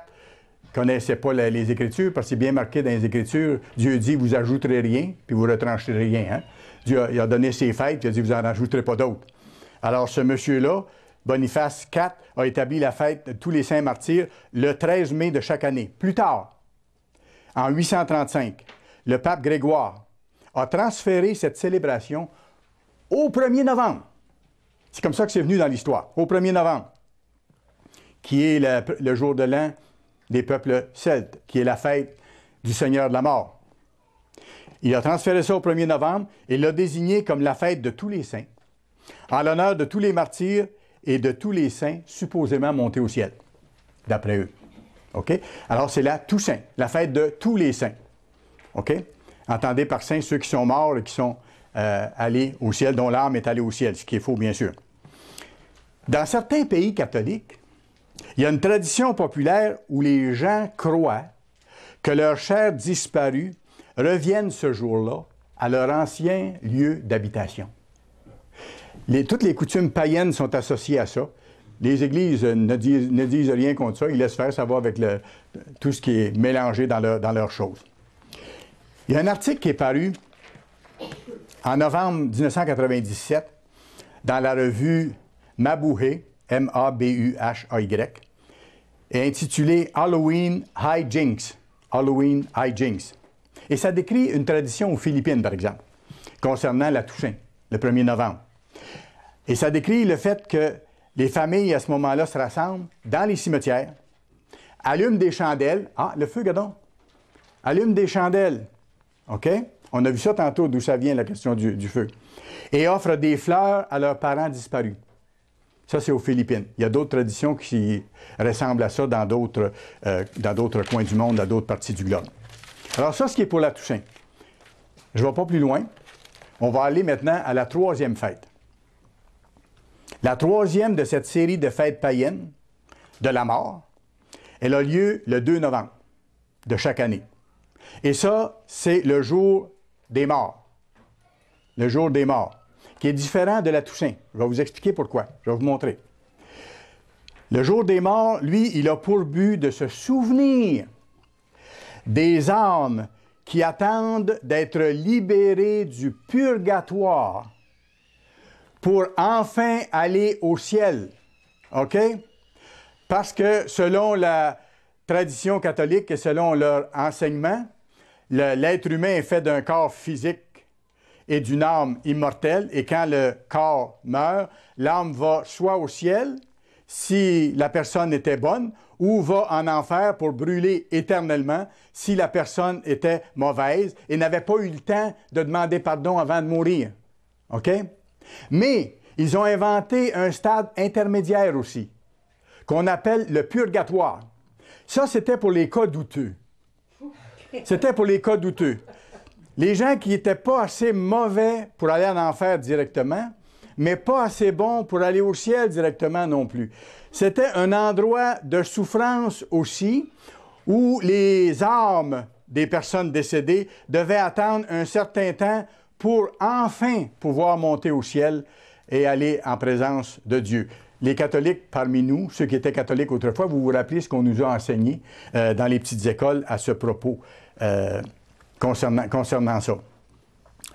connaissait pas les Écritures, parce que c'est bien marqué dans les Écritures, Dieu dit, vous ajouterez rien, puis vous retrancherez rien. Hein. Dieu a, donné ses fêtes, il a dit, vous n'en ajouterez pas d'autres. Alors, ce monsieur-là, Boniface IV, a établi la fête de tous les saints martyrs le 13 mai de chaque année. Plus tard, en 835, le pape Grégoire a transféré cette célébration au 1er novembre. C'est comme ça que c'est venu dans l'histoire, au 1er novembre, qui est le, jour de l'an des peuples celtes, qui est la fête du Seigneur de la mort. Il a transféré ça au 1er novembre et l'a désigné comme la fête de tous les saints, en l'honneur de tous les martyrs et de tous les saints supposément montés au ciel, d'après eux. OK? Alors, c'est la Toussaint, la fête de tous les saints. OK? Entendez par saint ceux qui sont morts et qui sont euh, allés au ciel, dont l'âme est allée au ciel, ce qui est faux, bien sûr. Dans certains pays catholiques, il y a une tradition populaire où les gens croient que leurs chers disparus reviennent ce jour-là à leur ancien lieu d'habitation. toutes les coutumes païennes sont associées à ça. Les églises euh, ne disent, rien contre ça. Ils laissent faire, ça avec tout ce qui est mélangé dans leurs choses. Il y a un article qui est paru en novembre 1997 dans la revue Mabuhay, M-A-B-U-H-A-Y, et intitulé Halloween Hijinks. Halloween Hijinks. Et ça décrit une tradition aux Philippines, par exemple, concernant la Toussaint, le 1er novembre. Et ça décrit le fait que les familles, à ce moment-là, se rassemblent dans les cimetières, allument des chandelles. Ah, le feu, gadon! Allument des chandelles on a vu ça tantôt d'où ça vient, la question du, feu. Et offrent des fleurs à leurs parents disparus. Ça, c'est aux Philippines. Il y a d'autres traditions qui ressemblent à ça dans d'autres, euh, dans d'autres coins du monde, dans d'autres parties du globe. Alors, ça, ce qui est pour la Toussaint. Je ne vais pas plus loin. On va aller maintenant à la troisième fête. La troisième de cette série de fêtes païennes de la mort, elle a lieu le 2 novembre de chaque année. Et ça, c'est le jour des morts. Le jour des morts, qui est différent de la Toussaint. Je vais vous expliquer pourquoi. Je vais vous montrer. Le jour des morts, lui, il a pour but de se souvenir des âmes qui attendent d'être libérées du purgatoire pour enfin aller au ciel. OK? Parce que selon la tradition catholique et selon leur enseignement, l'être humain est fait d'un corps physique et d'une âme immortelle. Et quand le corps meurt, l'âme va soit au ciel, si la personne était bonne, ou va en enfer pour brûler éternellement si la personne était mauvaise et n'avait pas eu le temps de demander pardon avant de mourir. OK? Mais ils ont inventé un stade intermédiaire aussi, qu'on appelle le purgatoire. Ça, c'était pour les cas douteux. C'était pour les cas douteux. Les gens qui n'étaient pas assez mauvais pour aller en enfer directement, mais pas assez bons pour aller au ciel directement non plus. C'était un endroit de souffrance aussi, où les âmes des personnes décédées devaient attendre un certain temps pour enfin pouvoir monter au ciel et aller en présence de Dieu. Les catholiques parmi nous, ceux qui étaient catholiques autrefois, vous vous rappelez ce qu'on nous a enseigné euh, dans les petites écoles à ce propos. Euh, concernant, concernant ça.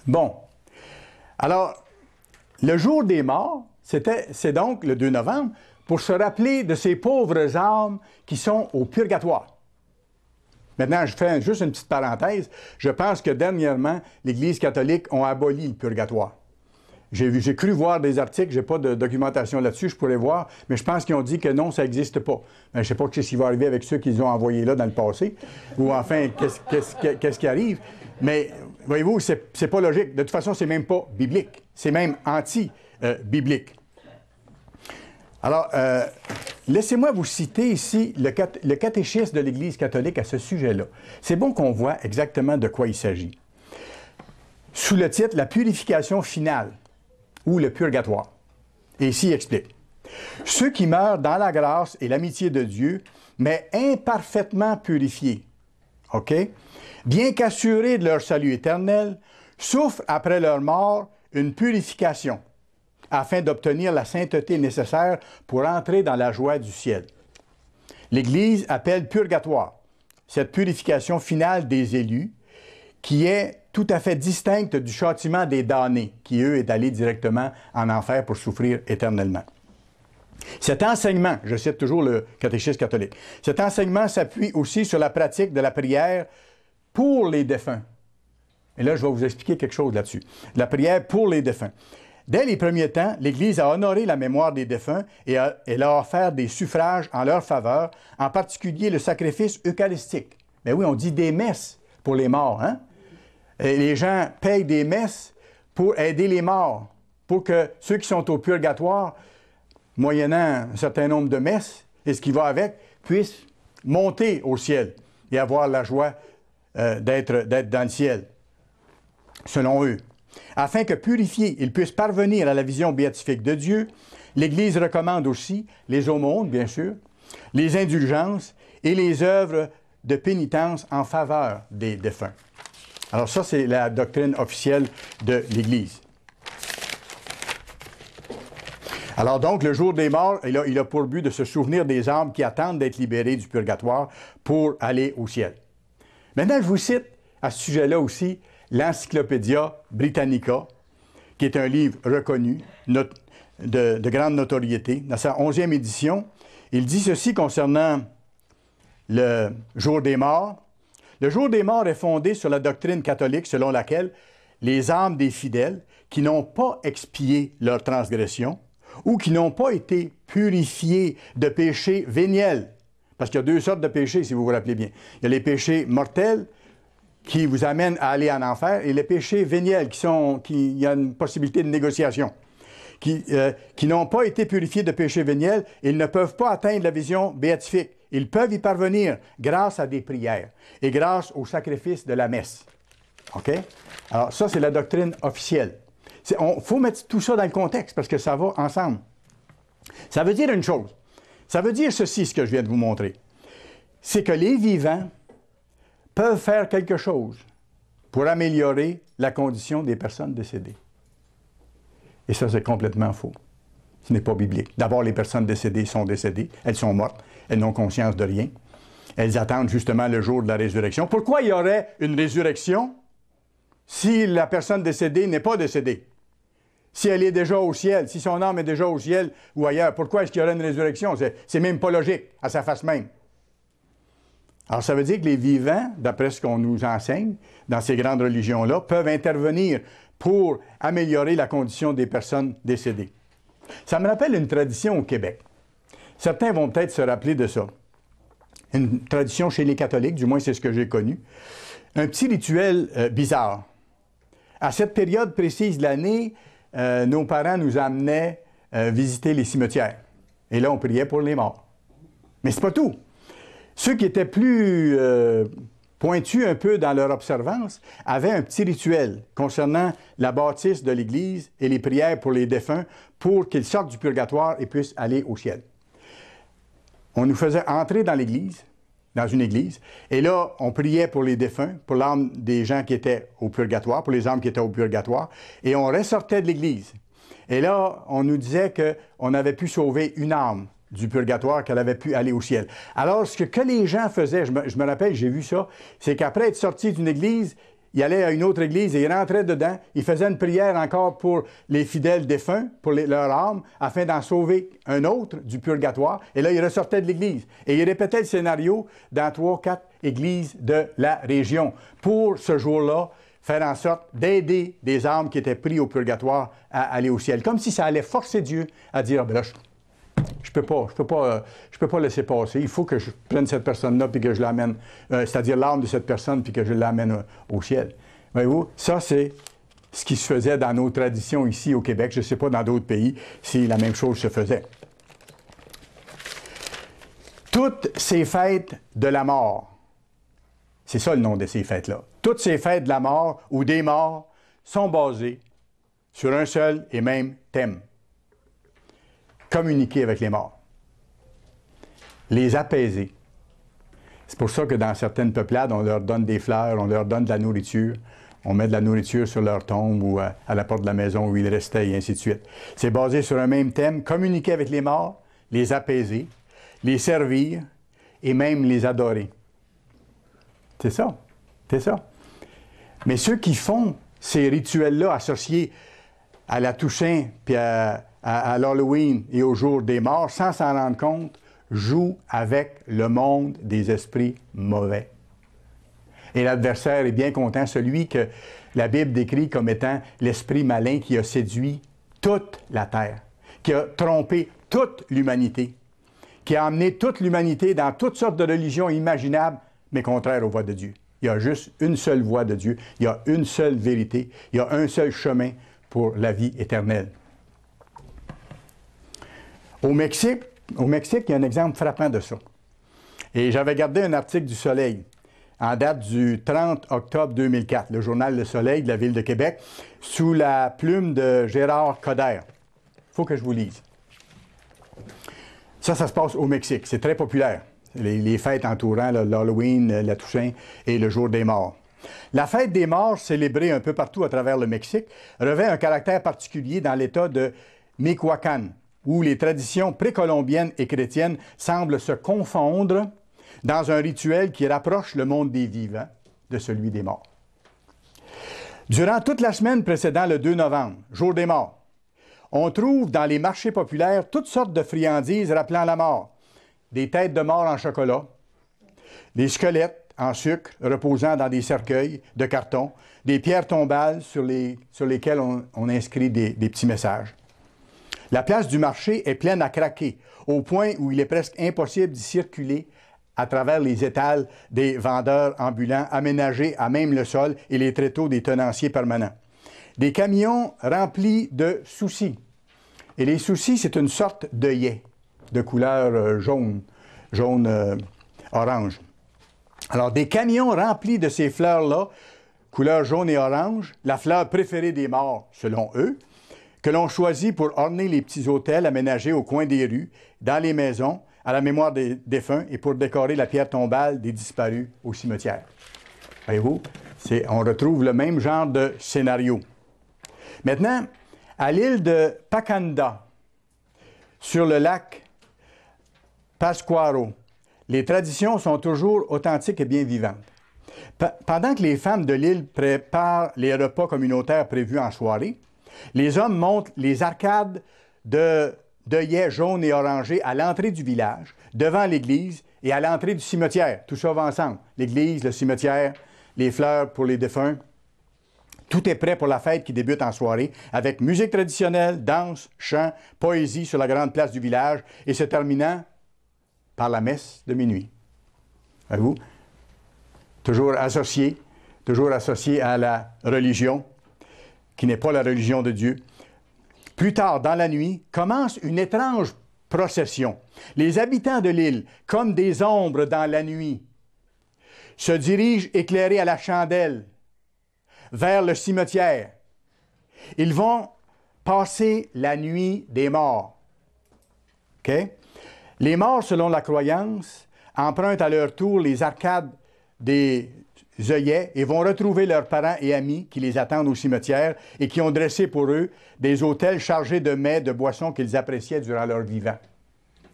Bon. Alors, le jour des morts, c'est donc le 2 novembre, pour se rappeler de ces pauvres âmes qui sont au purgatoire. Maintenant, je fais juste une petite parenthèse. Je pense que dernièrement, l'Église catholique a aboli le purgatoire. J'ai cru voir des articles, n'ai pas de documentation là-dessus, je pourrais voir, mais je pense qu'ils ont dit que non, ça n'existe pas. Je ben, je sais pas ce qui va arriver avec ceux qu'ils ont envoyés là dans le passé, ou enfin, qu'est-ce qui arrive. Mais voyez-vous, c'est pas logique. De toute façon, c'est même pas biblique. C'est même anti-biblique. Euh, Alors, euh, laissez-moi vous citer ici le, le catéchisme de l'Église catholique à ce sujet-là. C'est bon qu'on voit exactement de quoi il s'agit. Sous le titre La purification finale, ou le purgatoire. Et ici, il explique. Ceux qui meurent dans la grâce et l'amitié de Dieu, mais imparfaitement purifiés, OK? Bien qu'assurés de leur salut éternel, souffrent après leur mort une purification afin d'obtenir la sainteté nécessaire pour entrer dans la joie du ciel. L'Église appelle purgatoire cette purification finale des élus qui est tout à fait distincte du châtiment des damnés, qui, eux, est allé directement en enfer pour souffrir éternellement. Cet enseignement, je cite toujours le catéchisme catholique, cet enseignement s'appuie aussi sur la pratique de la prière pour les défunts. Et là, je vais vous expliquer quelque chose là-dessus. La prière pour les défunts. Dès les premiers temps, l'Église a honoré la mémoire des défunts et elle a offert des suffrages en leur faveur, en particulier le sacrifice eucharistique. Mais ben oui, on dit des messes pour les morts, hein? les gens payent des messes pour aider les morts, pour que ceux qui sont au purgatoire, moyennant un certain nombre de messes et ce qui va avec, puissent monter au ciel et avoir la joie euh, d'être, dans le ciel, selon eux. Afin que purifiés, ils puissent parvenir à la vision béatifique de Dieu, l'Église recommande aussi les aumônes, bien sûr, les indulgences et les œuvres de pénitence en faveur des défunts. Alors ça, c'est la doctrine officielle de l'Église. Alors donc, le jour des morts, il a, pour but de se souvenir des âmes qui attendent d'être libérées du purgatoire pour aller au ciel. Maintenant, je vous cite à ce sujet-là aussi l'Encyclopédia Britannica, qui est un livre reconnu, de, de, grande notoriété. Dans sa onzième édition, il dit ceci concernant le jour des morts. Le jour des morts est fondé sur la doctrine catholique selon laquelle les âmes des fidèles qui n'ont pas expié leurs transgressions ou qui n'ont pas été purifiées de péchés véniels, parce qu'il y a deux sortes de péchés, si vous vous rappelez bien. Il y a les péchés mortels qui vous amènent à aller en enfer et les péchés véniels qui sont, qui, il y a une possibilité de négociation qui, euh, qui n'ont pas été purifiés de péchés véniels, ils ne peuvent pas atteindre la vision béatifique. Ils peuvent y parvenir grâce à des prières et grâce au sacrifice de la messe. OK? Alors, ça, c'est la doctrine officielle. Il faut mettre tout ça dans le contexte parce que ça va ensemble. Ça veut dire une chose. Ça veut dire ceci, ce que je viens de vous montrer. C'est que les vivants peuvent faire quelque chose pour améliorer la condition des personnes décédées. Et ça, c'est complètement faux. Ce n'est pas biblique. D'abord, les personnes décédées sont décédées, elles sont mortes. Elles n'ont conscience de rien. Elles attendent justement le jour de la résurrection. Pourquoi il y aurait une résurrection si la personne décédée n'est pas décédée? Si elle est déjà au ciel, si son âme est déjà au ciel ou ailleurs, pourquoi est-ce qu'il y aurait une résurrection? C'est même pas logique à sa face même. Alors, ça veut dire que les vivants, d'après ce qu'on nous enseigne dans ces grandes religions-là, peuvent intervenir pour améliorer la condition des personnes décédées. Ça me rappelle une tradition au Québec. Certains vont peut-être se rappeler de ça. Une tradition chez les catholiques, du moins c'est ce que j'ai connu. Un petit rituel euh, bizarre. À cette période précise de l'année, euh, nos parents nous amenaient euh, visiter les cimetières. Et là, on priait pour les morts. Mais c'est pas tout. Ceux qui étaient plus pointus un peu dans leur observance avaient un petit rituel concernant la bâtisse de l'Église et les prières pour les défunts pour qu'ils sortent du purgatoire et puissent aller au ciel on nous faisait entrer dans l'église, dans une église, et là, on priait pour les défunts, pour l'âme des gens qui étaient au purgatoire, pour les âmes qui étaient au purgatoire, et on ressortait de l'église. Et là, on nous disait qu'on avait pu sauver une âme du purgatoire, qu'elle avait pu aller au ciel. Alors, ce que, les gens faisaient, je me, je me rappelle, j'ai vu ça, c'est qu'après être sorti d'une église, il allait à une autre église et il rentrait dedans. Il faisait une prière encore pour les fidèles défunts, pour leurs âmes, afin d'en sauver un autre du purgatoire. Et là, il ressortait de l'église. Et il répétait le scénario dans trois, quatre églises de la région pour ce jour-là faire en sorte d'aider des âmes qui étaient prises au purgatoire à aller au ciel, comme si ça allait forcer Dieu à dire, ah, ben là, je peux pas, je peux pas, euh, je peux pas laisser passer. Il faut que je prenne cette personne-là puis que je l'amène, euh, c'est-à-dire l'âme de cette personne puis que je l'amène euh, au ciel. Voyez-vous, ça c'est ce qui se faisait dans nos traditions ici au Québec. Je ne sais pas dans d'autres pays si la même chose se faisait. Toutes ces fêtes de la mort, c'est ça le nom de ces fêtes-là. Toutes ces fêtes de la mort ou des morts sont basées sur un seul et même thème communiquer avec les morts, les apaiser. C'est pour ça que dans certaines peuplades, on leur donne des fleurs, on leur donne de la nourriture, on met de la nourriture sur leur tombe ou à, la porte de la maison où ils restaient et ainsi de suite. C'est basé sur un même thème, communiquer avec les morts, les apaiser, les servir et même les adorer. C'est ça, c'est ça. Mais ceux qui font ces rituels-là associés à la Toussaint puis à, à, l'Halloween et au jour des morts, sans s'en rendre compte, joue avec le monde des esprits mauvais. Et l'adversaire est bien content, celui que la Bible décrit comme étant l'esprit malin qui a séduit toute la terre, qui a trompé toute l'humanité, qui a emmené toute l'humanité dans toutes sortes de religions imaginables, mais contraires aux voies de Dieu. Il y a juste une seule voie de Dieu, il y a une seule vérité, il y a un seul chemin pour la vie éternelle. Au Mexique, au Mexique, il y a un exemple frappant de ça. Et j'avais gardé un article du Soleil en date du 30 octobre 2004, le journal Le Soleil de la ville de Québec, sous la plume de Gérard Coder. Il faut que je vous lise. Ça, ça se passe au Mexique. C'est très populaire. Les, fêtes entourant l'Halloween, euh, la Toussaint et le jour des morts. La fête des morts, célébrée un peu partout à travers le Mexique, revêt un caractère particulier dans l'État de Michoacán, où les traditions précolombiennes et chrétiennes semblent se confondre dans un rituel qui rapproche le monde des vivants de celui des morts. Durant toute la semaine précédant le 2 novembre, jour des morts, on trouve dans les marchés populaires toutes sortes de friandises rappelant la mort. Des têtes de mort en chocolat, des squelettes en sucre reposant dans des cercueils de carton, des pierres tombales sur, lesquelles on, inscrit des petits messages. La place du marché est pleine à craquer, au point où il est presque impossible d'y circuler à travers les étals des vendeurs ambulants aménagés à même le sol et les tréteaux des tenanciers permanents. Des camions remplis de soucis. Et les soucis, c'est une sorte d'œillet de couleur euh, jaune, jaune-orange. Euh, Alors, des camions remplis de ces fleurs-là, couleur jaune et orange, la fleur préférée des morts, selon eux, que l'on choisit pour orner les petits hôtels aménagés au coin des rues, dans les maisons, à la mémoire des défunts et pour décorer la pierre tombale des disparus au cimetière. Voyez-vous, on retrouve le même genre de scénario. Maintenant, à l'île de Pacanda, sur le lac Pascuaro, les traditions sont toujours authentiques et bien vivantes. pendant que les femmes de l'île préparent les repas communautaires prévus en soirée, les hommes montent les arcades de d'œillets jaunes et orangés à l'entrée du village, devant l'église et à l'entrée du cimetière. Tout ça va ensemble. L'église, le cimetière, les fleurs pour les défunts. Tout est prêt pour la fête qui débute en soirée avec musique traditionnelle, danse, chant, poésie sur la grande place du village et se terminant par la messe de minuit. À vous, toujours associé, toujours associé à la religion, qui n'est pas la religion de Dieu. Plus tard, dans la nuit, commence une étrange procession. Les habitants de l'île, comme des ombres dans la nuit, se dirigent éclairés à la chandelle vers le cimetière. Ils vont passer la nuit des morts. Les morts, selon la croyance, empruntent à leur tour les arcades des œillets et vont retrouver leurs parents et amis qui les attendent au cimetière et qui ont dressé pour eux des hôtels chargés de mets, de boissons qu'ils appréciaient durant leur vivant.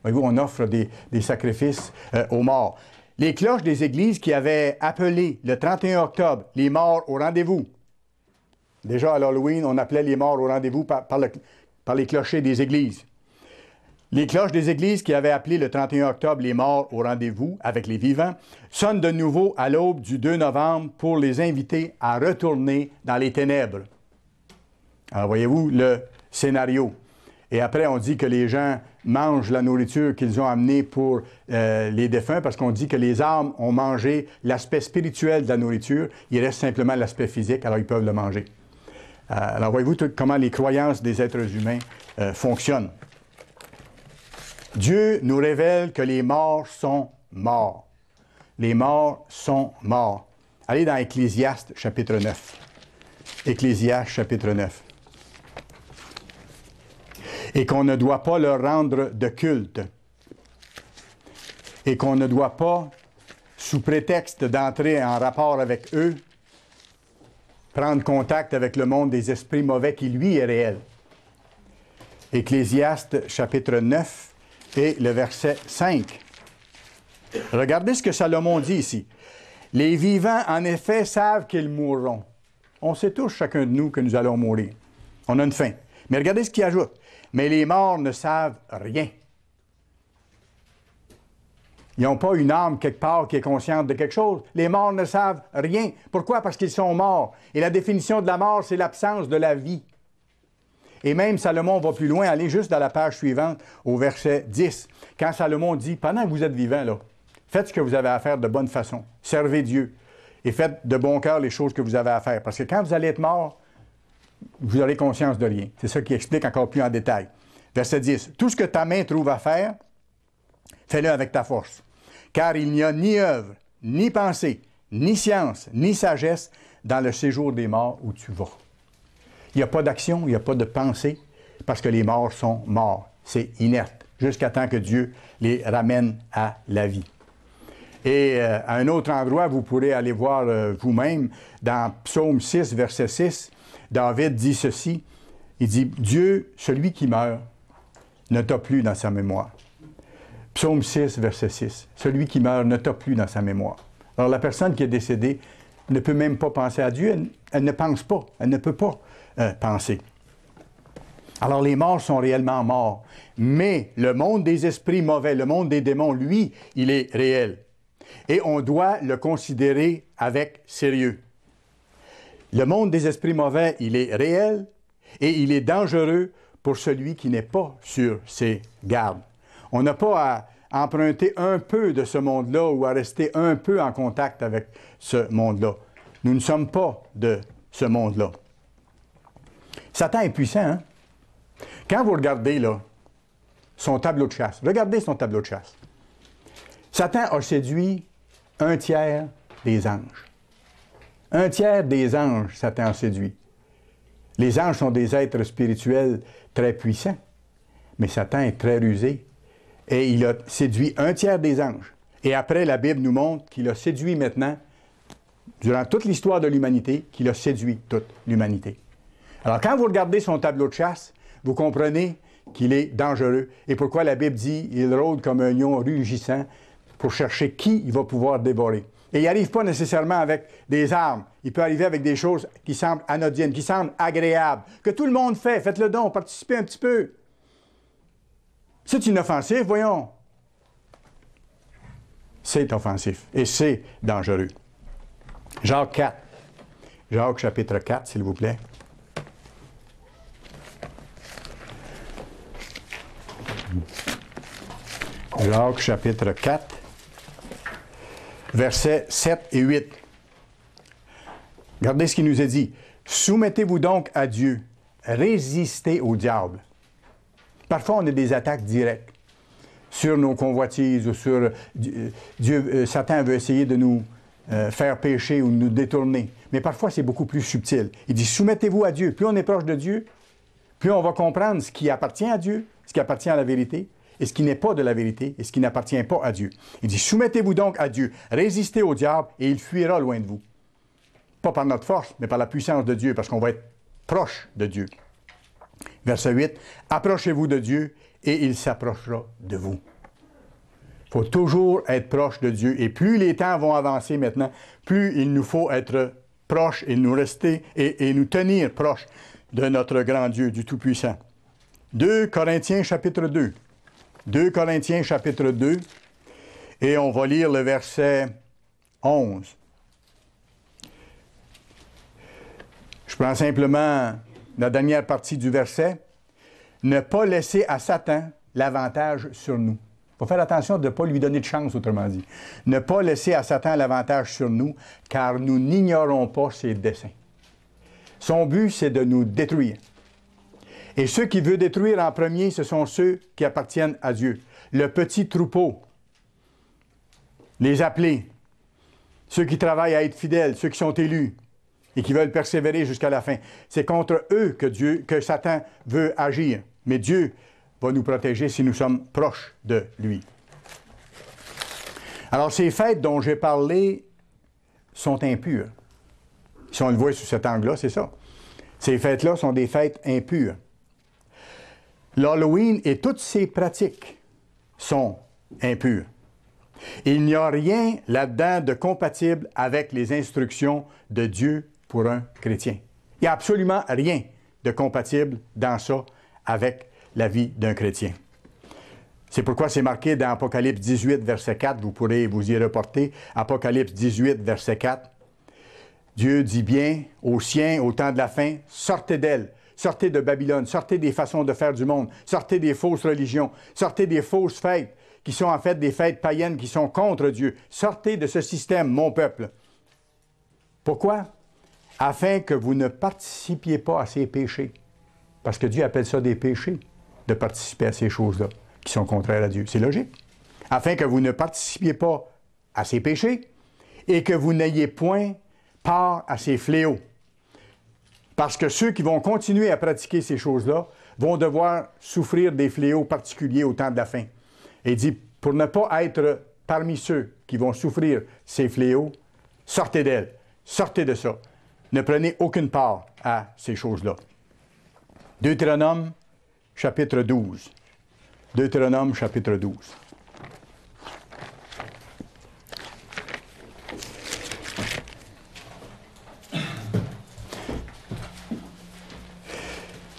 Voyez-vous, on offre des, sacrifices euh, aux morts. Les cloches des églises qui avaient appelé le 31 octobre les morts au rendez-vous. Déjà à l'Halloween, on appelait les morts au rendez-vous par les clochers des églises. Les cloches des églises qui avaient appelé le 31 octobre les morts au rendez-vous avec les vivants sonnent de nouveau à l'aube du 2 novembre pour les inviter à retourner dans les ténèbres. Alors voyez-vous le scénario. Et après, on dit que les gens mangent la nourriture qu'ils ont amenée pour euh, les défunts parce qu'on dit que les âmes ont mangé l'aspect spirituel de la nourriture. Il reste simplement l'aspect physique, alors ils peuvent le manger. Euh, alors voyez-vous comment les croyances des êtres humains euh, fonctionnent. Dieu nous révèle que les morts sont morts. Les morts sont morts. Allez dans Ecclésiaste chapitre 9. Ecclésiaste chapitre 9. Et qu'on ne doit pas leur rendre de culte. Et qu'on ne doit pas, sous prétexte d'entrer en rapport avec eux, prendre contact avec le monde des esprits mauvais qui, lui, est réel. Ecclésiaste chapitre 9 et le verset 5. Regardez ce que Salomon dit ici. Les vivants, en effet, savent qu'ils mourront. On sait tous, chacun de nous, que nous allons mourir. On a une fin. Mais regardez ce qu'il ajoute. Mais les morts ne savent rien. Ils n'ont pas une âme quelque part qui est consciente de quelque chose. Les morts ne savent rien. Pourquoi? Parce qu'ils sont morts. Et la définition de la mort, c'est l'absence de la vie. Et même Salomon va plus loin, allez juste dans la page suivante, au verset 10, quand Salomon dit, pendant que vous êtes vivant, là, faites ce que vous avez à faire de bonne façon, servez Dieu et faites de bon cœur les choses que vous avez à faire. Parce que quand vous allez être mort, vous n'aurez conscience de rien. C'est ça qui explique encore plus en détail. Verset 10. Tout ce que ta main trouve à faire, fais-le avec ta force. Car il n'y a ni œuvre, ni pensée, ni science, ni sagesse dans le séjour des morts où tu vas. Il n'y a pas d'action, il n'y a pas de pensée, parce que les morts sont morts. C'est inerte, jusqu'à temps que Dieu les ramène à la vie. Et à euh, un autre endroit, vous pourrez aller voir euh, vous-même, dans Psaume 6, verset 6, David dit ceci. Il dit, Dieu, celui qui meurt, ne t'a plus dans sa mémoire. Psaume 6, verset 6. Celui qui meurt ne t'a plus dans sa mémoire. Alors la personne qui est décédée ne peut même pas penser à Dieu, elle ne pense pas, elle ne peut pas. Euh, penser. Alors les morts sont réellement morts, mais le monde des esprits mauvais, le monde des démons, lui, il est réel. Et on doit le considérer avec sérieux. Le monde des esprits mauvais, il est réel et il est dangereux pour celui qui n'est pas sur ses gardes. On n'a pas à emprunter un peu de ce monde-là ou à rester un peu en contact avec ce monde-là. Nous ne sommes pas de ce monde-là. Satan est puissant, hein? Quand vous regardez, là, son tableau de chasse, regardez son tableau de chasse. Satan a séduit un tiers des anges. Un tiers des anges, Satan a séduit. Les anges sont des êtres spirituels très puissants, mais Satan est très rusé. Et il a séduit un tiers des anges. Et après, la Bible nous montre qu'il a séduit maintenant, durant toute l'histoire de l'humanité, qu'il a séduit toute l'humanité. Alors, quand vous regardez son tableau de chasse, vous comprenez qu'il est dangereux et pourquoi la Bible dit il rôde comme un lion rugissant pour chercher qui il va pouvoir dévorer. Et il n'arrive pas nécessairement avec des armes. Il peut arriver avec des choses qui semblent anodines, qui semblent agréables, que tout le monde fait. Faites le don, participez un petit peu. C'est inoffensif, voyons. C'est offensif et c'est dangereux. Jacques 4. Jacques chapitre 4, s'il vous plaît. Alors, chapitre 4, versets 7 et 8. Regardez ce qu'il nous est dit. Soumettez-vous donc à Dieu, résistez au diable. Parfois, on a des attaques directes sur nos convoitises ou sur euh, euh, Dieu, euh, Satan veut essayer de nous faire pécher ou nous détourner. Mais parfois, c'est beaucoup plus subtil. Il dit, soumettez-vous à Dieu. Plus on est proche de Dieu, plus on va comprendre ce qui appartient à Dieu, ce qui appartient à la vérité et ce qui n'est pas de la vérité et ce qui n'appartient pas à Dieu. Il dit, soumettez-vous donc à Dieu, résistez au diable et il fuira loin de vous. Pas par notre force, mais par la puissance de Dieu, parce qu'on va être proche de Dieu. Verset 8, approchez-vous de Dieu et il s'approchera de vous. Il faut toujours être proche de Dieu. Et plus les temps vont avancer maintenant, plus il nous faut être proche et nous rester et nous tenir proche de notre grand Dieu, du Tout-Puissant. 2 Corinthiens chapitre 2. 2 Corinthiens chapitre 2. Et on va lire le verset 11. Je prends simplement la dernière partie du verset. Ne pas laisser à Satan l'avantage sur nous. Il faut faire attention de ne pas lui donner de chance, autrement dit. Ne pas laisser à Satan l'avantage sur nous, car nous n'ignorons pas ses desseins. Son but, c'est de nous détruire. Et ceux qui veulent détruire en premier, ce sont ceux qui appartiennent à Dieu. Le petit troupeau, les appelés, ceux qui travaillent à être fidèles, ceux qui sont élus et qui veulent persévérer jusqu'à la fin. C'est contre eux que Dieu, que Satan veut agir. Mais Dieu va nous protéger si nous sommes proches de lui. Alors, ces fêtes dont j'ai parlé sont impures. Si on le voit sous cet angle-là, c'est ça. Ces fêtes-là sont des fêtes impures l'Halloween et toutes ses pratiques sont impures. Il n'y a rien là-dedans de compatible avec les instructions de Dieu pour un chrétien. Il n'y a absolument rien de compatible dans ça avec la vie d'un chrétien. C'est pourquoi c'est marqué dans Apocalypse 18, verset 4, vous pourrez vous y reporter, Apocalypse 18, verset 4. Dieu dit bien aux siens au temps de la fin, sortez d'elle, Sortez de Babylone, sortez des façons de faire du monde, sortez des fausses religions, sortez des fausses fêtes qui sont en fait des fêtes païennes qui sont contre Dieu. Sortez de ce système, mon peuple. Pourquoi? Afin que vous ne participiez pas à ces péchés. Parce que Dieu appelle ça des péchés, de participer à ces choses-là qui sont contraires à Dieu. C'est logique. Afin que vous ne participiez pas à ces péchés et que vous n'ayez point part à ces fléaux. Parce que ceux qui vont continuer à pratiquer ces choses-là vont devoir souffrir des fléaux particuliers au temps de la fin. Et dit, pour ne pas être parmi ceux qui vont souffrir ces fléaux, sortez d'elles, sortez de ça. Ne prenez aucune part à ces choses-là. Deutéronome chapitre 12. Deutéronome chapitre 12.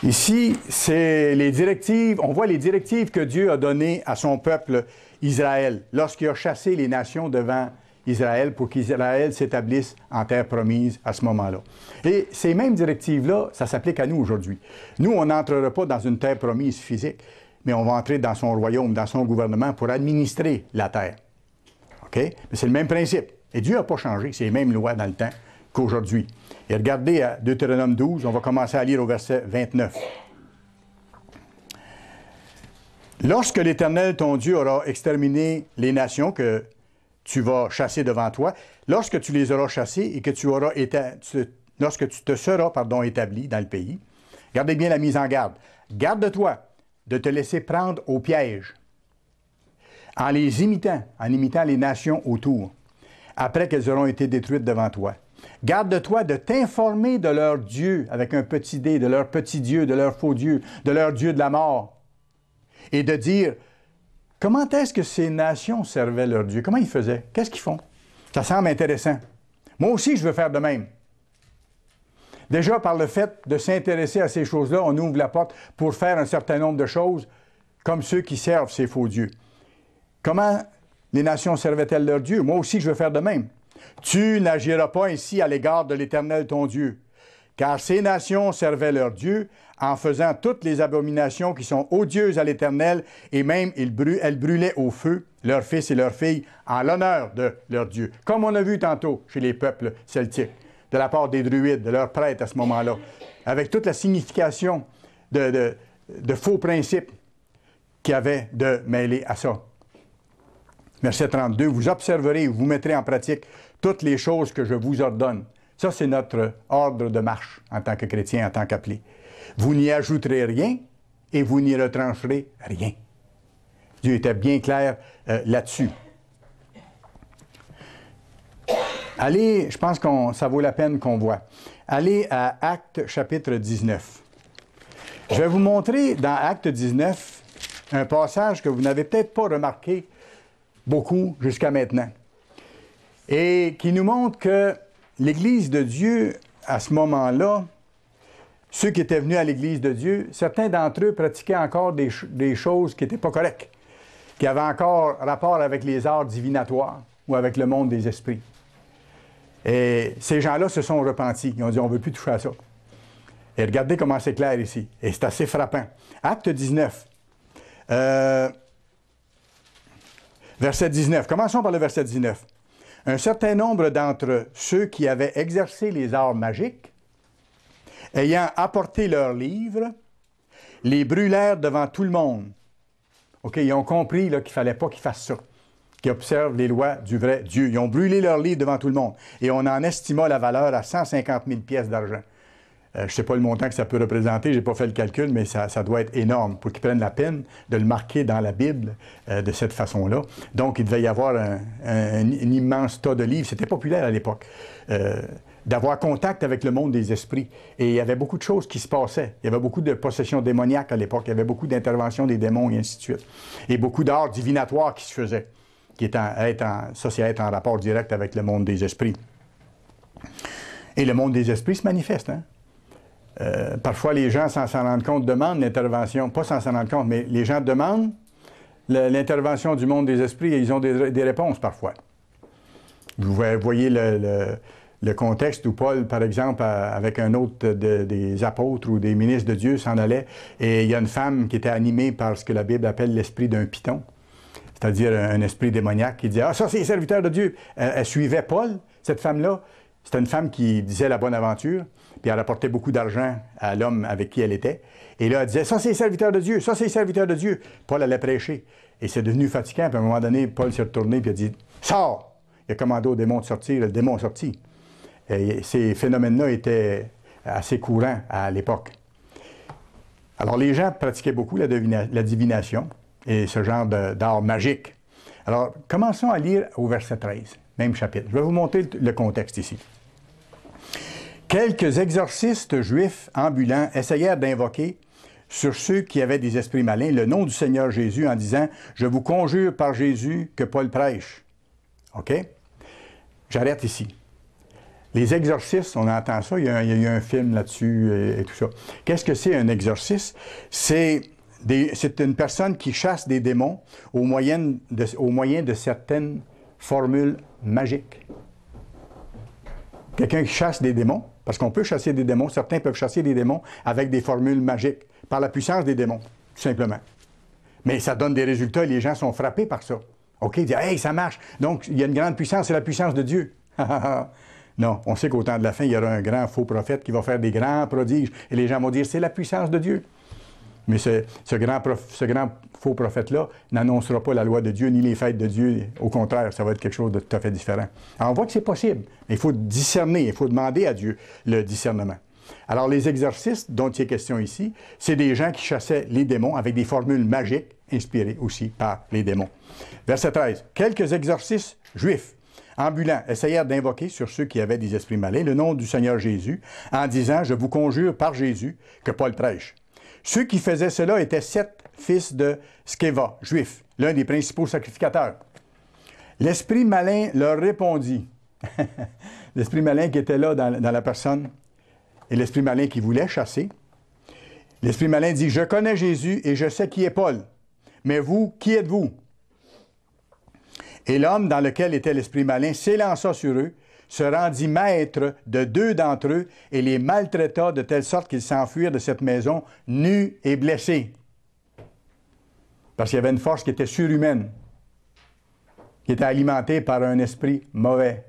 Ici, c'est les directives, on voit les directives que Dieu a données à son peuple Israël lorsqu'il a chassé les nations devant Israël pour qu'Israël s'établisse en terre promise à ce moment-là. Et ces mêmes directives-là, ça s'applique à nous aujourd'hui. Nous, on n'entrera pas dans une terre promise physique, mais on va entrer dans son royaume, dans son gouvernement pour administrer la terre. OK? Mais c'est le même principe. Et Dieu n'a pas changé, c'est les mêmes lois dans le temps qu'aujourd'hui. Et regardez à Deutéronome 12, on va commencer à lire au verset 29. Lorsque l'Éternel, ton Dieu, aura exterminé les nations que tu vas chasser devant toi, lorsque tu les auras chassées et que tu auras lorsque tu te seras pardon, établi dans le pays, gardez bien la mise en garde. Garde-toi de te laisser prendre au piège en les imitant, en imitant les nations autour, après qu'elles auront été détruites devant toi. Garde-toi de t'informer de leur Dieu avec un petit dé, de leur petit Dieu, de leur faux Dieu, de leur Dieu de la mort. Et de dire, comment est-ce que ces nations servaient leur Dieu? Comment ils faisaient? Qu'est-ce qu'ils font? Ça semble intéressant. Moi aussi, je veux faire de même. Déjà, par le fait de s'intéresser à ces choses-là, on ouvre la porte pour faire un certain nombre de choses comme ceux qui servent ces faux dieux. Comment les nations servaient-elles leur Dieu? Moi aussi, je veux faire de même. Tu n'agiras pas ainsi à l'égard de l'Éternel ton Dieu. Car ces nations servaient leur Dieu en faisant toutes les abominations qui sont odieuses à l'Éternel, et même elles brûlaient au feu leurs fils et leurs filles en l'honneur de leur Dieu, comme on a vu tantôt chez les peuples celtiques, de la part des druides, de leurs prêtres à ce moment-là, avec toute la signification de, faux principes qu'il y avait de mêler à ça. Verset 32, vous observerez, vous mettrez en pratique toutes les choses que je vous ordonne. Ça, c'est notre ordre de marche en tant que chrétien, en tant qu'appelé. Vous n'y ajouterez rien et vous n'y retrancherez rien. Dieu était bien clair euh, là-dessus. Allez, je pense que ça vaut la peine qu'on voit. Allez à Acte chapitre 19. Je vais vous montrer dans Acte 19 un passage que vous n'avez peut-être pas remarqué beaucoup jusqu'à maintenant et qui nous montre que l'Église de Dieu, à ce moment-là, ceux qui étaient venus à l'Église de Dieu, certains d'entre eux pratiquaient encore des, choses qui n'étaient pas correctes, qui avaient encore rapport avec les arts divinatoires ou avec le monde des esprits. Et ces gens-là se sont repentis. Ils ont dit, on ne veut plus toucher à ça. Et regardez comment c'est clair ici. Et c'est assez frappant. Acte 19. Euh, verset 19. Commençons par le verset 19. Un certain nombre d'entre ceux qui avaient exercé les arts magiques, ayant apporté leurs livres, les brûlèrent devant tout le monde. OK, ils ont compris qu'il ne fallait pas qu'ils fassent ça, qu'ils observent les lois du vrai Dieu. Ils ont brûlé leurs livres devant tout le monde. Et on en estima la valeur à 150 000 pièces d'argent. Euh, je ne sais pas le montant que ça peut représenter, je n'ai pas fait le calcul, mais ça, doit être énorme pour qu'ils prennent la peine de le marquer dans la Bible euh, de cette façon-là. Donc, il devait y avoir un, immense tas de livres. C'était populaire à l'époque. Euh, d'avoir contact avec le monde des esprits. Et il y avait beaucoup de choses qui se passaient. Il y avait beaucoup de possessions démoniaques à l'époque, il y avait beaucoup d'interventions des démons et ainsi de suite. Et beaucoup d'art divinatoire qui se faisait. qui est en, ça, c'est être en rapport direct avec le monde des esprits. Et le monde des esprits se manifeste. Hein? Euh, parfois, les gens, sans s'en rendre compte, demandent l'intervention. Pas sans s'en rendre compte, mais les gens demandent l'intervention du monde des esprits et ils ont des, réponses parfois. Vous voyez le, contexte où Paul, par exemple, avec un autre des apôtres ou des ministres de Dieu, s'en allait et il y a une femme qui était animée par ce que la Bible appelle l'esprit d'un python, c'est-à-dire un esprit démoniaque qui dit Ah, ça, c'est les serviteurs de Dieu. elle suivait Paul, cette femme-là, c'était une femme qui disait la bonne aventure, puis elle apportait beaucoup d'argent à l'homme avec qui elle était. Et là, elle disait Ça, c'est serviteur de Dieu, ça, c'est serviteur de Dieu. Paul allait prêcher. Et c'est devenu fatigant. Puis à un moment donné, Paul s'est retourné, puis a dit Sors Il a commandé au démon de sortir, le démon est sorti. Et ces phénomènes-là étaient assez courants à l'époque. Alors, les gens pratiquaient beaucoup la, la divination et ce genre d'art magique. Alors, commençons à lire au verset 13 même chapitre. Je vais vous montrer le contexte ici. Quelques exorcistes juifs ambulants essayèrent d'invoquer sur ceux qui avaient des esprits malins le nom du Seigneur Jésus en disant Je vous conjure par Jésus que Paul prêche. OK? J'arrête ici. Les exorcistes, on entend ça, il y a, un, un film là-dessus et, tout ça. Qu'est-ce que c'est un exorciste? C'est. une personne qui chasse des démons au moyen de, au moyen de certaines formules magique. Quelqu'un qui chasse des démons, parce qu'on peut chasser des démons, certains peuvent chasser des démons avec des formules magiques, par la puissance des démons, tout simplement. Mais ça donne des résultats, et les gens sont frappés par ça. OK, ils disent Hey, ça marche. Donc, il y a une grande puissance, c'est la puissance de Dieu. *laughs* non, on sait qu'au temps de la fin, il y aura un grand faux prophète qui va faire des grands prodiges et les gens vont dire C'est la puissance de Dieu. Mais ce, grand, faux prophète-là n'annoncera pas la loi de Dieu ni les fêtes de Dieu. Au contraire, ça va être quelque chose de tout à fait différent. Alors, on voit que c'est possible. Mais il faut discerner, il faut demander à Dieu le discernement. Alors, les exercices dont il est question ici, c'est des gens qui chassaient les démons avec des formules magiques inspirées aussi par les démons. Verset 13. Quelques exorcistes juifs ambulants essayèrent d'invoquer sur ceux qui avaient des esprits malins le nom du Seigneur Jésus en disant Je vous conjure par Jésus que Paul prêche. Ceux qui faisaient cela étaient sept fils de Skeva, juif, l'un des principaux sacrificateurs. L'esprit malin leur répondit. *laughs* l'esprit malin qui était là dans, dans la personne et l'esprit malin qui voulait chasser. L'esprit malin dit Je connais Jésus et je sais qui est Paul. Mais vous, qui êtes-vous Et l'homme dans lequel était l'esprit malin s'élança sur eux se rendit maître de deux d'entre eux et les maltraita de telle sorte qu'ils s'enfuirent de cette maison nus et blessés. Parce qu'il y avait une force qui était surhumaine, qui était alimentée par un esprit mauvais.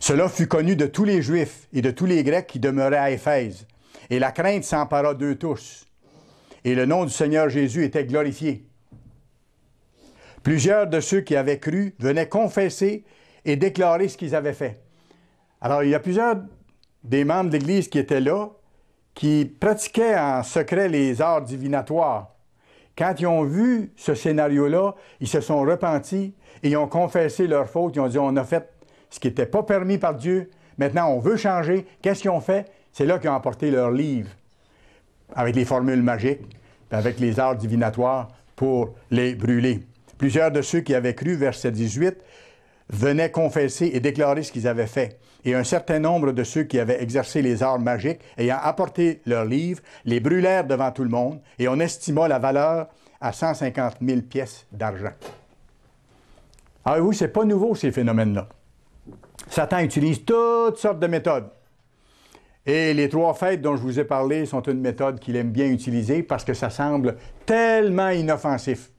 Cela fut connu de tous les Juifs et de tous les Grecs qui demeuraient à Éphèse, et la crainte s'empara d'eux tous. Et le nom du Seigneur Jésus était glorifié. Plusieurs de ceux qui avaient cru venaient confesser et déclarer ce qu'ils avaient fait. Alors, il y a plusieurs des membres de l'Église qui étaient là, qui pratiquaient en secret les arts divinatoires. Quand ils ont vu ce scénario-là, ils se sont repentis et ils ont confessé leur faute. Ils ont dit, on a fait ce qui n'était pas permis par Dieu. Maintenant, on veut changer. Qu'est-ce qu'ils ont fait? C'est là qu'ils ont apporté leur livre avec les formules magiques, avec les arts divinatoires pour les brûler. Plusieurs de ceux qui avaient cru, verset 18, venaient confesser et déclarer ce qu'ils avaient fait. Et un certain nombre de ceux qui avaient exercé les arts magiques, ayant apporté leurs livres, les brûlèrent devant tout le monde, et on estima la valeur à 150 000 pièces d'argent. Ah oui, c'est pas nouveau ces phénomènes-là. Satan utilise toutes sortes de méthodes. Et les trois fêtes dont je vous ai parlé sont une méthode qu'il aime bien utiliser parce que ça semble tellement inoffensif.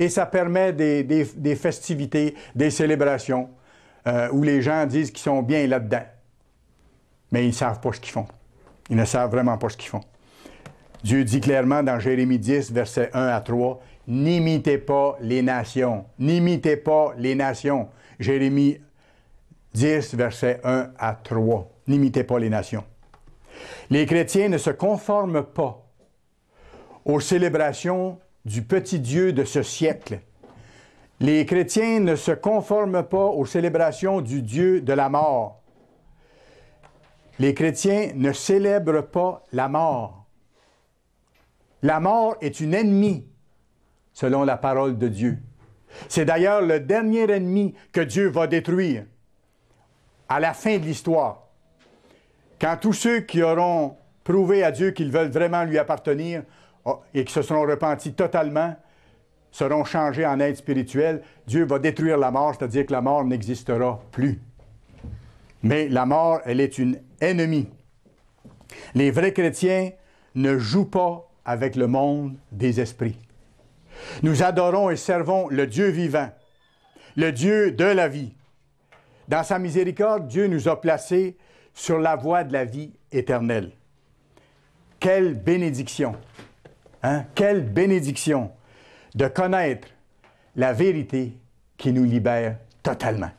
Et ça permet des, festivités, des célébrations, euh, où les gens disent qu'ils sont bien là-dedans. Mais ils ne savent pas ce qu'ils font. Ils ne savent vraiment pas ce qu'ils font. Dieu dit clairement dans Jérémie 10, versets 1 à 3, N'imitez pas les nations. N'imitez pas les nations. Jérémie 10, versets 1 à 3. N'imitez pas les nations. Les chrétiens ne se conforment pas aux célébrations du petit Dieu de ce siècle. Les chrétiens ne se conforment pas aux célébrations du Dieu de la mort. Les chrétiens ne célèbrent pas la mort. La mort est une ennemie, selon la parole de Dieu. C'est d'ailleurs le dernier ennemi que Dieu va détruire à la fin de l'histoire. Quand tous ceux qui auront prouvé à Dieu qu'ils veulent vraiment lui appartenir ah, et qui se seront repentis totalement seront changés en aide spirituelle, Dieu va détruire la mort, c'est-à-dire que la mort n'existera plus. Mais la mort, elle est une ennemie. Les vrais chrétiens ne jouent pas avec le monde des esprits. Nous adorons et servons le Dieu vivant, le Dieu de la vie. Dans sa miséricorde, Dieu nous a placés sur la voie de la vie éternelle. Quelle bénédiction! Hein? Quelle bénédiction de connaître la vérité qui nous libère totalement.